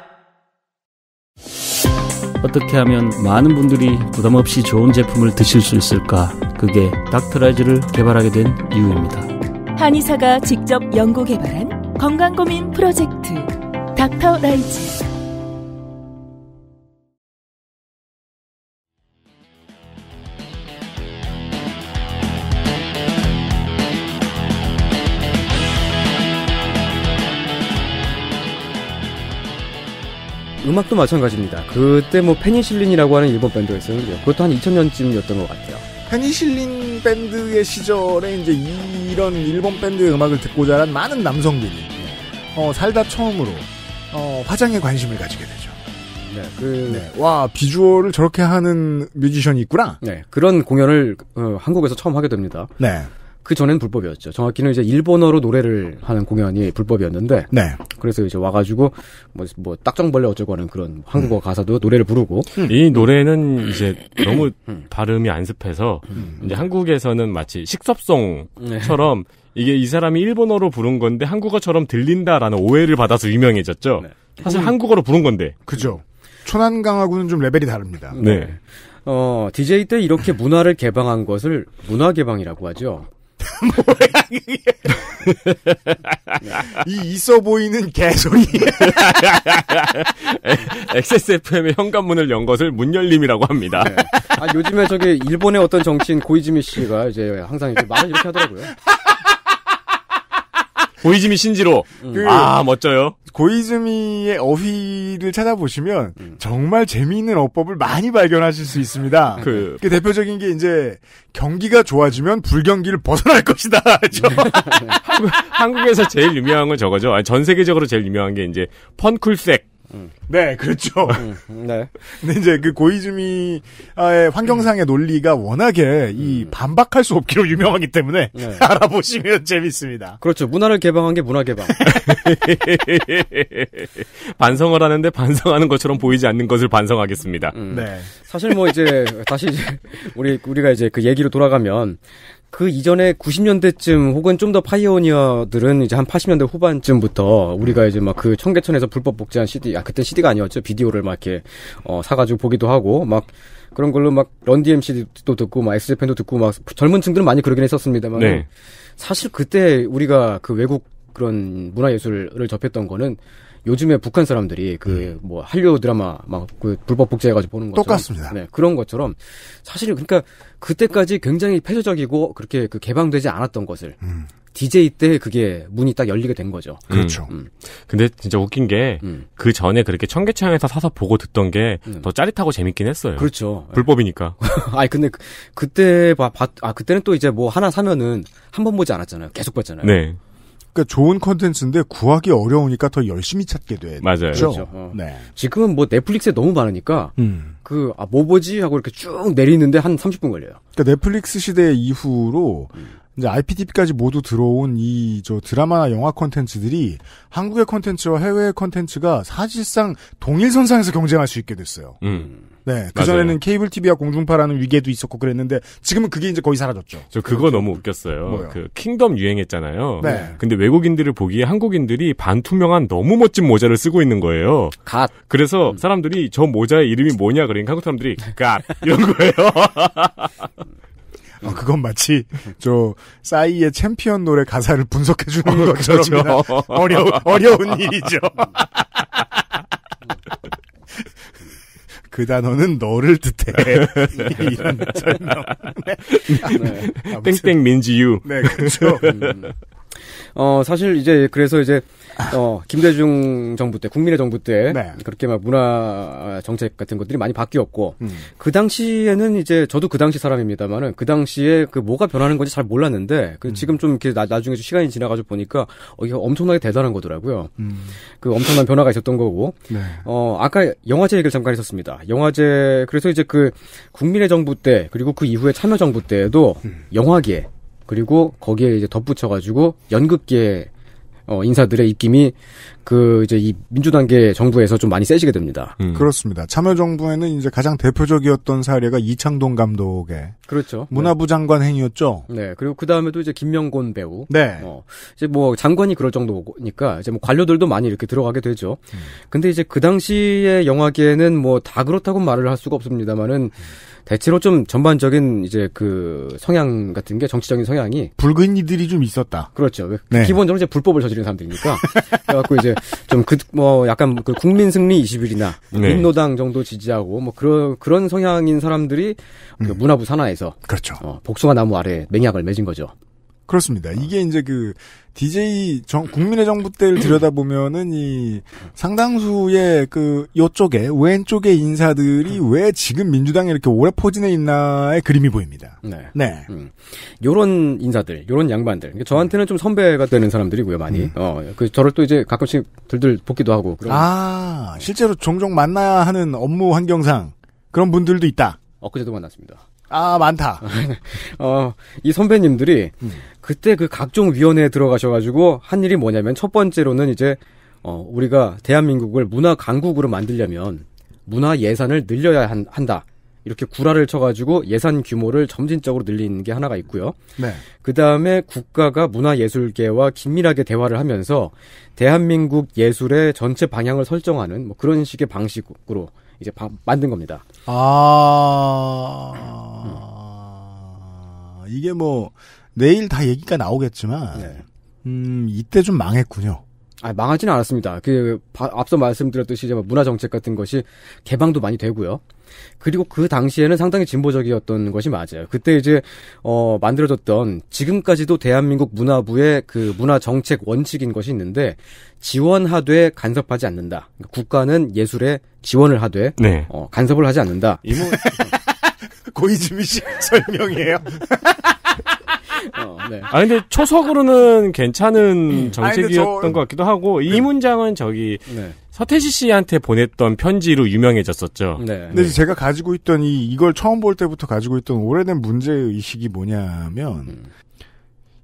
어떻게 하면 많은 분들이 부담 없이 좋은 제품을 드실 수 있을까? 그게 닥터라이즈를 개발하게 된 이유입니다. 한의사가 직접 연구 개발한 건강 고민 프로젝트 닥터라이즈. 음악도 마찬가지입니다. 그때 뭐 페니실린이라고 하는 일본 밴드가 있었는데요. 그것도 한 2000년쯤이었던 것 같아요. 페니실린 밴드의 시절에 이제 이런 일본 밴드의 음악을 듣고 자란 많은 남성들이 어, 살다 처음으로 어, 화장에 관심을 가지게 되죠. 네, 그, 네. 와, 비주얼을 저렇게 하는 뮤지션이 있구나. 네, 그런 공연을 어, 한국에서 처음 하게 됩니다. 네. 그 전엔 불법이었죠. 정확히는 이제 일본어로 노래를 하는 공연이 불법이었는데, 네. 그래서 이제 와가지고 뭐, 뭐 딱정벌레 어쩌고 하는 그런 한국어 음. 가사도 노래를 부르고 음. 이 노래는 이제 너무 음. 발음이 안 습해서 이제 한국에서는 마치 식섭송처럼 네. 이게 이 사람이 일본어로 부른 건데 한국어처럼 들린다라는 오해를 받아서 유명해졌죠. 네. 사실 음. 한국어로 부른 건데. 그죠. 초난강하고는 좀 레벨이 다릅니다. 네. 네. 어, DJ 때 이렇게 문화를 개방한 것을 문화 개방이라고 하죠. 뭐야 이이 있어 보이는 개소리 XSFM의 현관문을 연 것을 문열림이라고 합니다. 네. 아, 요즘에 저기 일본의 어떤 정치인 고이즈미 씨가 이제 항상 이렇게 말을 이렇게 하더라고요. 고이즈미 신지로. 음. 그, 아, 멋져요. 고이즈미의 어휘를 찾아보시면 음. 정말 재미있는 어법을 많이 발견하실 수 있습니다. 그, 그 대표적인 게 이제 경기가 좋아지면 불경기를 벗어날 것이다. 음. 한국, 에서 제일 유명한 건 저거죠. 아니, 전 세계적으로 제일 유명한 게 이제 펀쿨색. 음. 네, 그렇죠. 음, 음 네. 근데 이제 그 고이즈미의 환경상의 논리가 워낙에 음. 이 반박할 수 없기로 유명하기 때문에 네. 알아보시면 재밌습니다. 그렇죠. 문화를 개방한 게 문화 개방. 반성을 하는데 반성하는 것처럼 보이지 않는 것을 반성하겠습니다. 음. 네. 사실 뭐 이제 다시 이제 우리 우리가 이제 그 얘기로 돌아가면 그 이전에 90년대쯤 혹은 좀 더 파이오니어들은 이제 한 80년대 후반쯤부터 우리가 이제 막 그 청계천에서 불법 복제한 CD, 아, 그때 CD가 아니었죠. 비디오를 막 이렇게, 어, 사가지고 보기도 하고, 막, 그런 걸로 막, 런디엠씨도 듣고, 막, 엑스제팬도 듣고, 막, 젊은 층들은 많이 그러긴 했었습니다만. 네. 사실 그때 우리가 그 외국 그런 문화예술을 접했던 거는 요즘에 북한 사람들이 그뭐 음. 한류 드라마 막그 불법 복제해가지고 보는 것처럼 똑같습니다. 네 그런 것처럼 사실은 그러니까 그때까지 굉장히 폐쇄적이고 그렇게 그 개방되지 않았던 것을 음. DJ 때 그게 문이 딱 열리게 된 거죠. 음. 그렇죠. 음. 근데 진짜 웃긴 게그 음. 전에 그렇게 청계천에서 사서 보고 듣던 게 더 짜릿하고 재밌긴 했어요. 그렇죠. 불법이니까. 아니 근데 그, 그때 봐, 봤, 아 그때는 또 이제 뭐 하나 사면은 한 번 보지 않았잖아요. 계속 봤잖아요. 네. 그러니까 좋은 컨텐츠인데 구하기 어려우니까 더 열심히 찾게 돼. 맞아요. 그렇죠. 그렇죠. 어. 네. 지금은 뭐 넷플릭스에 너무 많으니까 음. 그, 아, 뭐 보지? 하고 이렇게 쭉 내리는데 한 30분 걸려요. 그러니까 넷플릭스 시대 이후로 음. 이제 IPTV까지 모두 들어온 이 저 드라마나 영화 콘텐츠들이 한국의 컨텐츠와 해외의 컨텐츠가 사실상 동일선상에서 경쟁할 수 있게 됐어요. 음. 음. 네. 그전에는 케이블 TV와 공중파라는 위계도 있었고 그랬는데 지금은 그게 이제 거의 사라졌죠. 저 그거 그렇죠. 너무 웃겼어요. 뭐요? 그 킹덤 유행했잖아요. 네. 근데 외국인들을 보기에 한국인들이 반투명한 너무 멋진 모자를 쓰고 있는 거예요. 갓. 그래서 음. 사람들이 저 모자의 이름이 뭐냐 그러니까 한국 사람들이 갓 이런 거예요. 어, 그건 마치 저 싸이의 챔피언 노래 가사를 분석해 주는 어, 것처럼 어려 어려운 일이죠. 그 단어는 너를 뜻해. 이런 설명. 네. 네. 땡땡 민지유. 네, 그렇죠. 음. 어, 사실 이제 그래서 이제 어, 김대중 정부 때, 국민의 정부 때 네. 그렇게 막 문화 정책 같은 것들이 많이 바뀌었고 음. 그 당시에는 이제 저도 그 당시 사람입니다만은 그 당시에 그 뭐가 변하는 건지 잘 몰랐는데 그 음. 지금 좀 이렇게 나, 나중에 시간이 지나가지고 보니까 어, 이게 엄청나게 대단한 거더라고요. 음. 그 엄청난 변화가 있었던 거고 네. 어, 아까 영화제 얘기를 잠깐 했었습니다. 영화제 그래서 이제 그 국민의 정부 때 그리고 그 이후에 참여정부 때에도 음. 영화계 그리고 거기에 이제 덧붙여가지고 연극계 어, 인사들의 입김이 그 이제 이 민주당계 정부에서 좀 많이 세지게 됩니다. 음. 그렇습니다. 참여정부에는 이제 가장 대표적이었던 사례가 이창동 감독의 그렇죠. 문화부 네. 장관 행위였죠. 네. 그리고 그 다음에도 이제 김명곤 배우. 네. 어, 이제 뭐 장관이 그럴 정도니까 이제 뭐 관료들도 많이 이렇게 들어가게 되죠. 음. 근데 이제 그 당시의 영화계는 뭐 다 그렇다고 말을 할 수가 없습니다만은. 음. 대체로 좀 전반적인 이제 그 성향 같은 게 정치적인 성향이 붉은 이들이 좀 있었다. 그렇죠. 네. 기본적으로 이제 불법을 저지른 사람들이니까 그래갖고 이제 좀 그 뭐 약간 그 국민 승리 20일이나 네. 민노당 정도 지지하고 뭐 그런 그런 성향인 사람들이 그 음. 그 문화부 산하에서 그렇죠. 어, 복숭아 나무 아래 맹약을 맺은 거죠. 그렇습니다. 아. 이게 이제 그 DJ 정, 국민의 정부 때를 들여다보면은 이 상당수의 그 요쪽에 왼쪽의 인사들이 음. 왜 지금 민주당에 이렇게 오래 포진해 있나의 그림이 보입니다. 네. 네. 음. 요런 인사들, 요런 양반들. 그러니까 저한테는 좀 선배가 되는 사람들이고요, 많이. 음. 어, 그 저를 또 이제 가끔씩 들들 뽑기도 하고. 아, 실제로 종종 만나야 하는 업무 환경상 그런 분들도 있다. 엊그제도 만났습니다. 아 많다. 어, 이 선배님들이 음. 그때 그 각종 위원회에 들어가셔가지고 한 일이 뭐냐면 첫 번째로는 이제 어, 우리가 대한민국을 문화 강국으로 만들려면 문화 예산을 늘려야 한, 한다. 이렇게 구라를 쳐가지고 예산 규모를 점진적으로 늘리는 게 하나가 있고요. 네. 그 다음에 국가가 문화예술계와 긴밀하게 대화를 하면서 대한민국 예술의 전체 방향을 설정하는 뭐 그런 식의 방식으로 이제 바, 만든 겁니다. 아. 이게 뭐 내일 다 얘기가 나오겠지만 네. 음, 이때 좀 망했군요. 아, 망하지는 않았습니다. 그 바, 앞서 말씀드렸듯이 이제 뭐 문화 정책 같은 것이 개방도 많이 되고요. 그리고 그 당시에는 상당히 진보적이었던 것이 맞아요. 그때 이제 어 만들어졌던 지금까지도 대한민국 문화부의 그 문화 정책 원칙인 것이 있는데 지원하되 간섭하지 않는다. 그 국가는 예술에 지원을 하되 네. 어, 간섭을 하지 않는다. 이모... 고이즈미 씨 설명이에요. 어, 네. 아 근데 초석으로는 괜찮은 음. 정책이었던 아, 저... 것 같기도 하고 이 네. 문장은 저기 네. 서태지 씨한테 보냈던 편지로 유명해졌었죠. 네. 근데 네. 제가 가지고 있던 이 이걸 처음 볼 때부터 가지고 있던 오래된 문제 의식이 뭐냐면 음.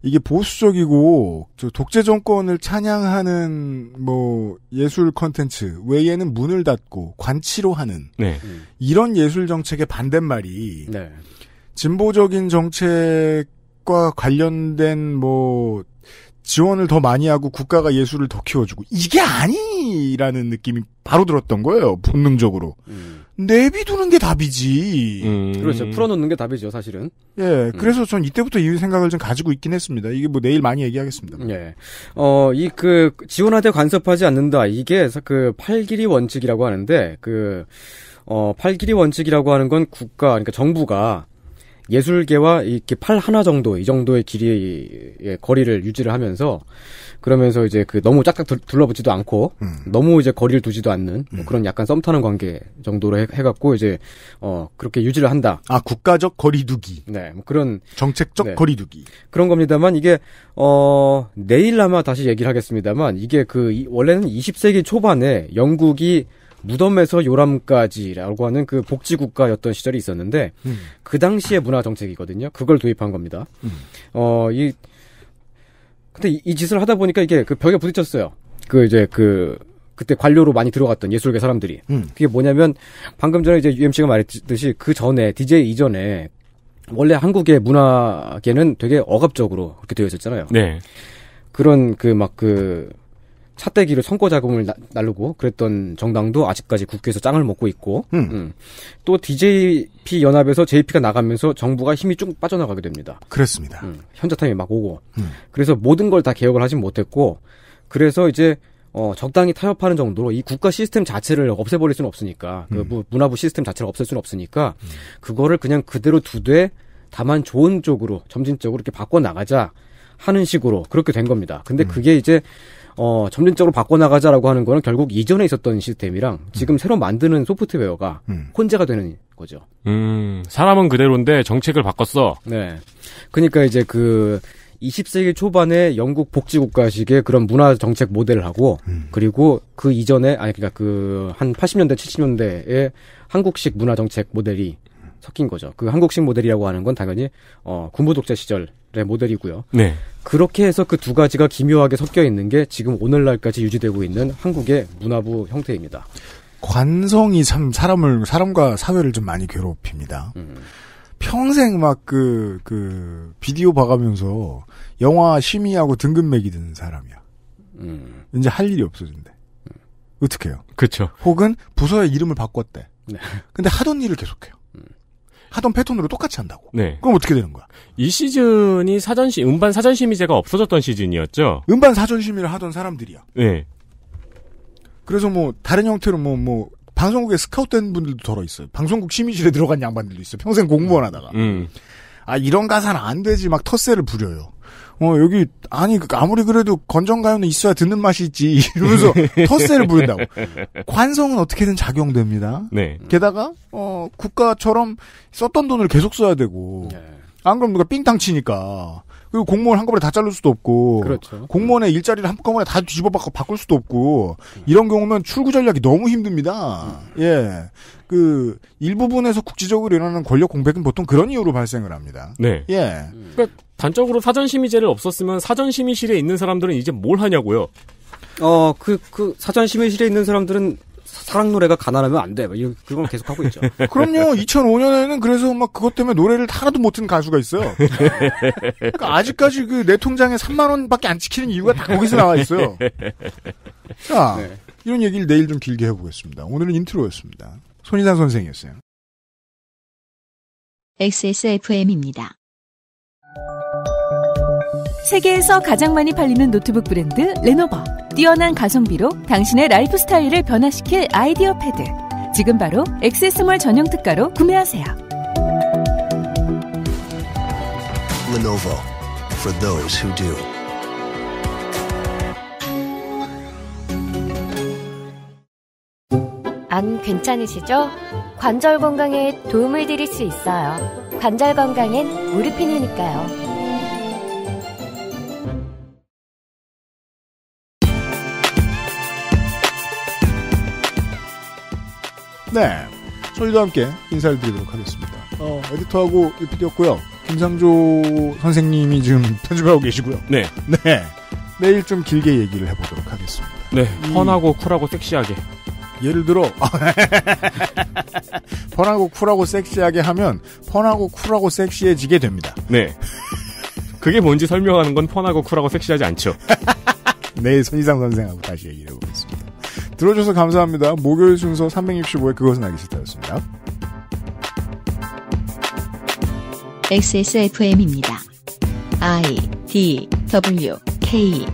이게 보수적이고 저 독재 정권을 찬양하는 뭐 예술 컨텐츠 외에는 문을 닫고 관치로 하는 네. 이런 예술 정책의 반대말이 네. 진보적인 정책과 관련된 뭐 지원을 더 많이 하고 국가가 예술을 더 키워주고 이게 아니라는 느낌이 바로 들었던 거예요 본능적으로 음. 내비두는 게 답이지. 음. 그렇죠. 음. 풀어놓는 게 답이죠, 사실은. 예. 음. 그래서 음. 전 이때부터 이 생각을 좀 가지고 있긴 했습니다. 이게 뭐 내일 많이 얘기하겠습니다. 예. 어, 이 그 지원한테 간섭하지 않는다. 이게 그 팔길이 원칙이라고 하는데 그 어, 팔길이 원칙이라고 하는 건 국가, 그러니까 정부가 예술계와 이렇게 팔 하나 정도 이 정도의 길이의 거리를 유지를 하면서 그러면서 이제 그 너무 짝짝 둘러붙지도 않고 음. 너무 이제 거리를 두지도 않는 뭐 그런 약간 썸 타는 관계 정도로 해, 갖고 이제 어 그렇게 유지를 한다. 아 국가적 거리두기. 네, 뭐 그런 정책적 네, 거리두기 그런 겁니다만 이게 어 내일 아마 다시 얘기를 하겠습니다만 이게 그 이, 원래는 20세기 초반에 영국이 무덤에서 요람까지라고 하는 그 복지 국가였던 시절이 있었는데 음. 그 당시의 문화 정책이거든요. 그걸 도입한 겁니다. 음. 어이 근데 이, 이, 짓을 하다 보니까 이게 그 벽에 부딪혔어요. 그 이제 그 그때 관료로 많이 들어갔던 예술계 사람들이 음. 그게 뭐냐면 방금 전에 이제 UMC가 말했듯이 그 전에 DJ 이전에 원래 한국의 문화계는 되게 억압적으로 그렇게 되어 있었잖아요. 네. 그런 그 막그 그 차떼기를 선거 자금을 나, 나르고 그랬던 정당도 아직까지 국회에서 짱을 먹고 있고 음. 음. 또 DJP 연합에서 JP가 나가면서 정부가 힘이 쭉 빠져나가게 됩니다. 그렇습니다. 음. 현자타임이 막 오고 음. 그래서 모든 걸 다 개혁을 하진 못했고 그래서 이제 어, 적당히 타협하는 정도로 이 국가 시스템 자체를 없애버릴 수는 없으니까 그 음. 문화부 시스템 자체를 없앨 수는 없으니까 음. 그거를 그냥 그대로 두되 다만 좋은 쪽으로 점진적으로 이렇게 바꿔 나가자 하는 식으로 그렇게 된 겁니다. 근데 음. 그게 이제 어, 점진적으로 바꿔나가자라고 하는 거는 결국 이전에 있었던 시스템이랑 음. 지금 새로 만드는 소프트웨어가 음. 혼재가 되는 거죠. 음, 사람은 그대로인데 정책을 바꿨어. 네. 그니까 이제 그 20세기 초반에 영국 복지국가식의 그런 문화 정책 모델을 하고 음. 그리고 그 이전에 아니 그니까그 한 80년대 70년대에 한국식 문화 정책 모델이 음. 섞인 거죠. 그 한국식 모델이라고 하는 건 당연히 어 군부 독재 시절 네, 모델이고요. 네. 그렇게 해서 그 두 가지가 기묘하게 섞여 있는 게 지금 오늘날까지 유지되고 있는 한국의 문화부 형태입니다. 관성이 참 사람을 사람과 사회를 좀 많이 괴롭힙니다. 음. 평생 막그그 그 비디오 봐가면서 영화 심의하고 등급 매기 드는 사람이야. 음. 이제 할 일이 없어진대. 음. 어떻게요? 그렇 혹은 부서의 이름을 바꿨대. 네. 근데 하던 일을 계속해요. 하던 패턴으로 똑같이 한다고. 네. 그럼 어떻게 되는 거야? 이 시즌이 사전시 음반 사전 심의제가 없어졌던 시즌이었죠. 음반 사전 심의를 하던 사람들이야. 네. 그래서 뭐 다른 형태로 뭐뭐 뭐 방송국에 스카웃된 분들도 더러 있어요. 방송국 심의실에 들어간 양반들도 있어. 평생 공무원 하다가. 음. 아 이런 가사는 안 되지 막 터세를 부려요. 어, 여기, 아니, 그 아무리 그래도 건전가요는 있어야 듣는 맛이 있지. 이러면서 터세를 부른다고. 관성은 어떻게든 작용됩니다. 네. 게다가, 어, 국가처럼 썼던 돈을 계속 써야 되고. 네. 안 그럼 누가 삥땅 치니까. 그 공무원 한꺼번에 다 자를 수도 없고 그렇죠. 공무원의 일자리를 한꺼번에 다 뒤집어 바꿔 바꿀 수도 없고 이런 경우면 출구 전략이 너무 힘듭니다. 음. 예. 그 일부분에서 국지적으로 일어나는 권력 공백은 보통 그런 이유로 발생을 합니다. 네. 예. 음. 그러니까 단적으로 사전 심의제를 없었으면 사전 심의실에 있는 사람들은 이제 뭘 하냐고요. 어, 그, 그, 사전 심의실에 있는 사람들은 사랑 노래가 가난하면 안 돼. 뭐 이런 그런 걸 계속 하고 있죠. 그럼요. 2005년에는 그래서 막 그것 때문에 노래를 하나도 못든 가수가 있어요. 그러니까 아직까지 그 내 통장에 3만 원밖에 안 찍히는 이유가 다 거기서 나와 있어요. 자, 네. 이런 얘기를 내일 좀 길게 해보겠습니다. 오늘은 인트로였습니다. 손희상 선생이었어요. XSFM입니다. 세계에서 가장 많이 팔리는 노트북 브랜드 레노버. 뛰어난 가성비로 당신의 라이프 스타일을 변화시킬 아이디어 패드. 지금 바로 액세스몰 전용 특가로 구매하세요. Lenovo for those who do. 안 괜찮으시죠? 관절 건강에 도움을 드릴 수 있어요. 관절 건강엔 무릎핀이니까요. 네. 저희도 함께 인사를 드리도록 하겠습니다. 어, 어 에디터하고 유피디였고요. 김상조 선생님이 지금 편집하고 계시고요. 네. 네. 내일 좀 길게 얘기를 해보도록 하겠습니다. 네. 펀하고 쿨하고 섹시하게. 예를 들어, 아, 펀하고 쿨하고 섹시하게 하면, 펀하고 쿨하고 섹시해지게 됩니다. 네. 그게 뭔지 설명하는 건 펀하고 쿨하고 섹시하지 않죠. 내일 손희상 선생하고 다시 얘기를 해보겠습니다. 들어줘서 감사합니다. 목요일 순서 365의 그것은 알기 싫다였습니다. XSFM입니다. I D W K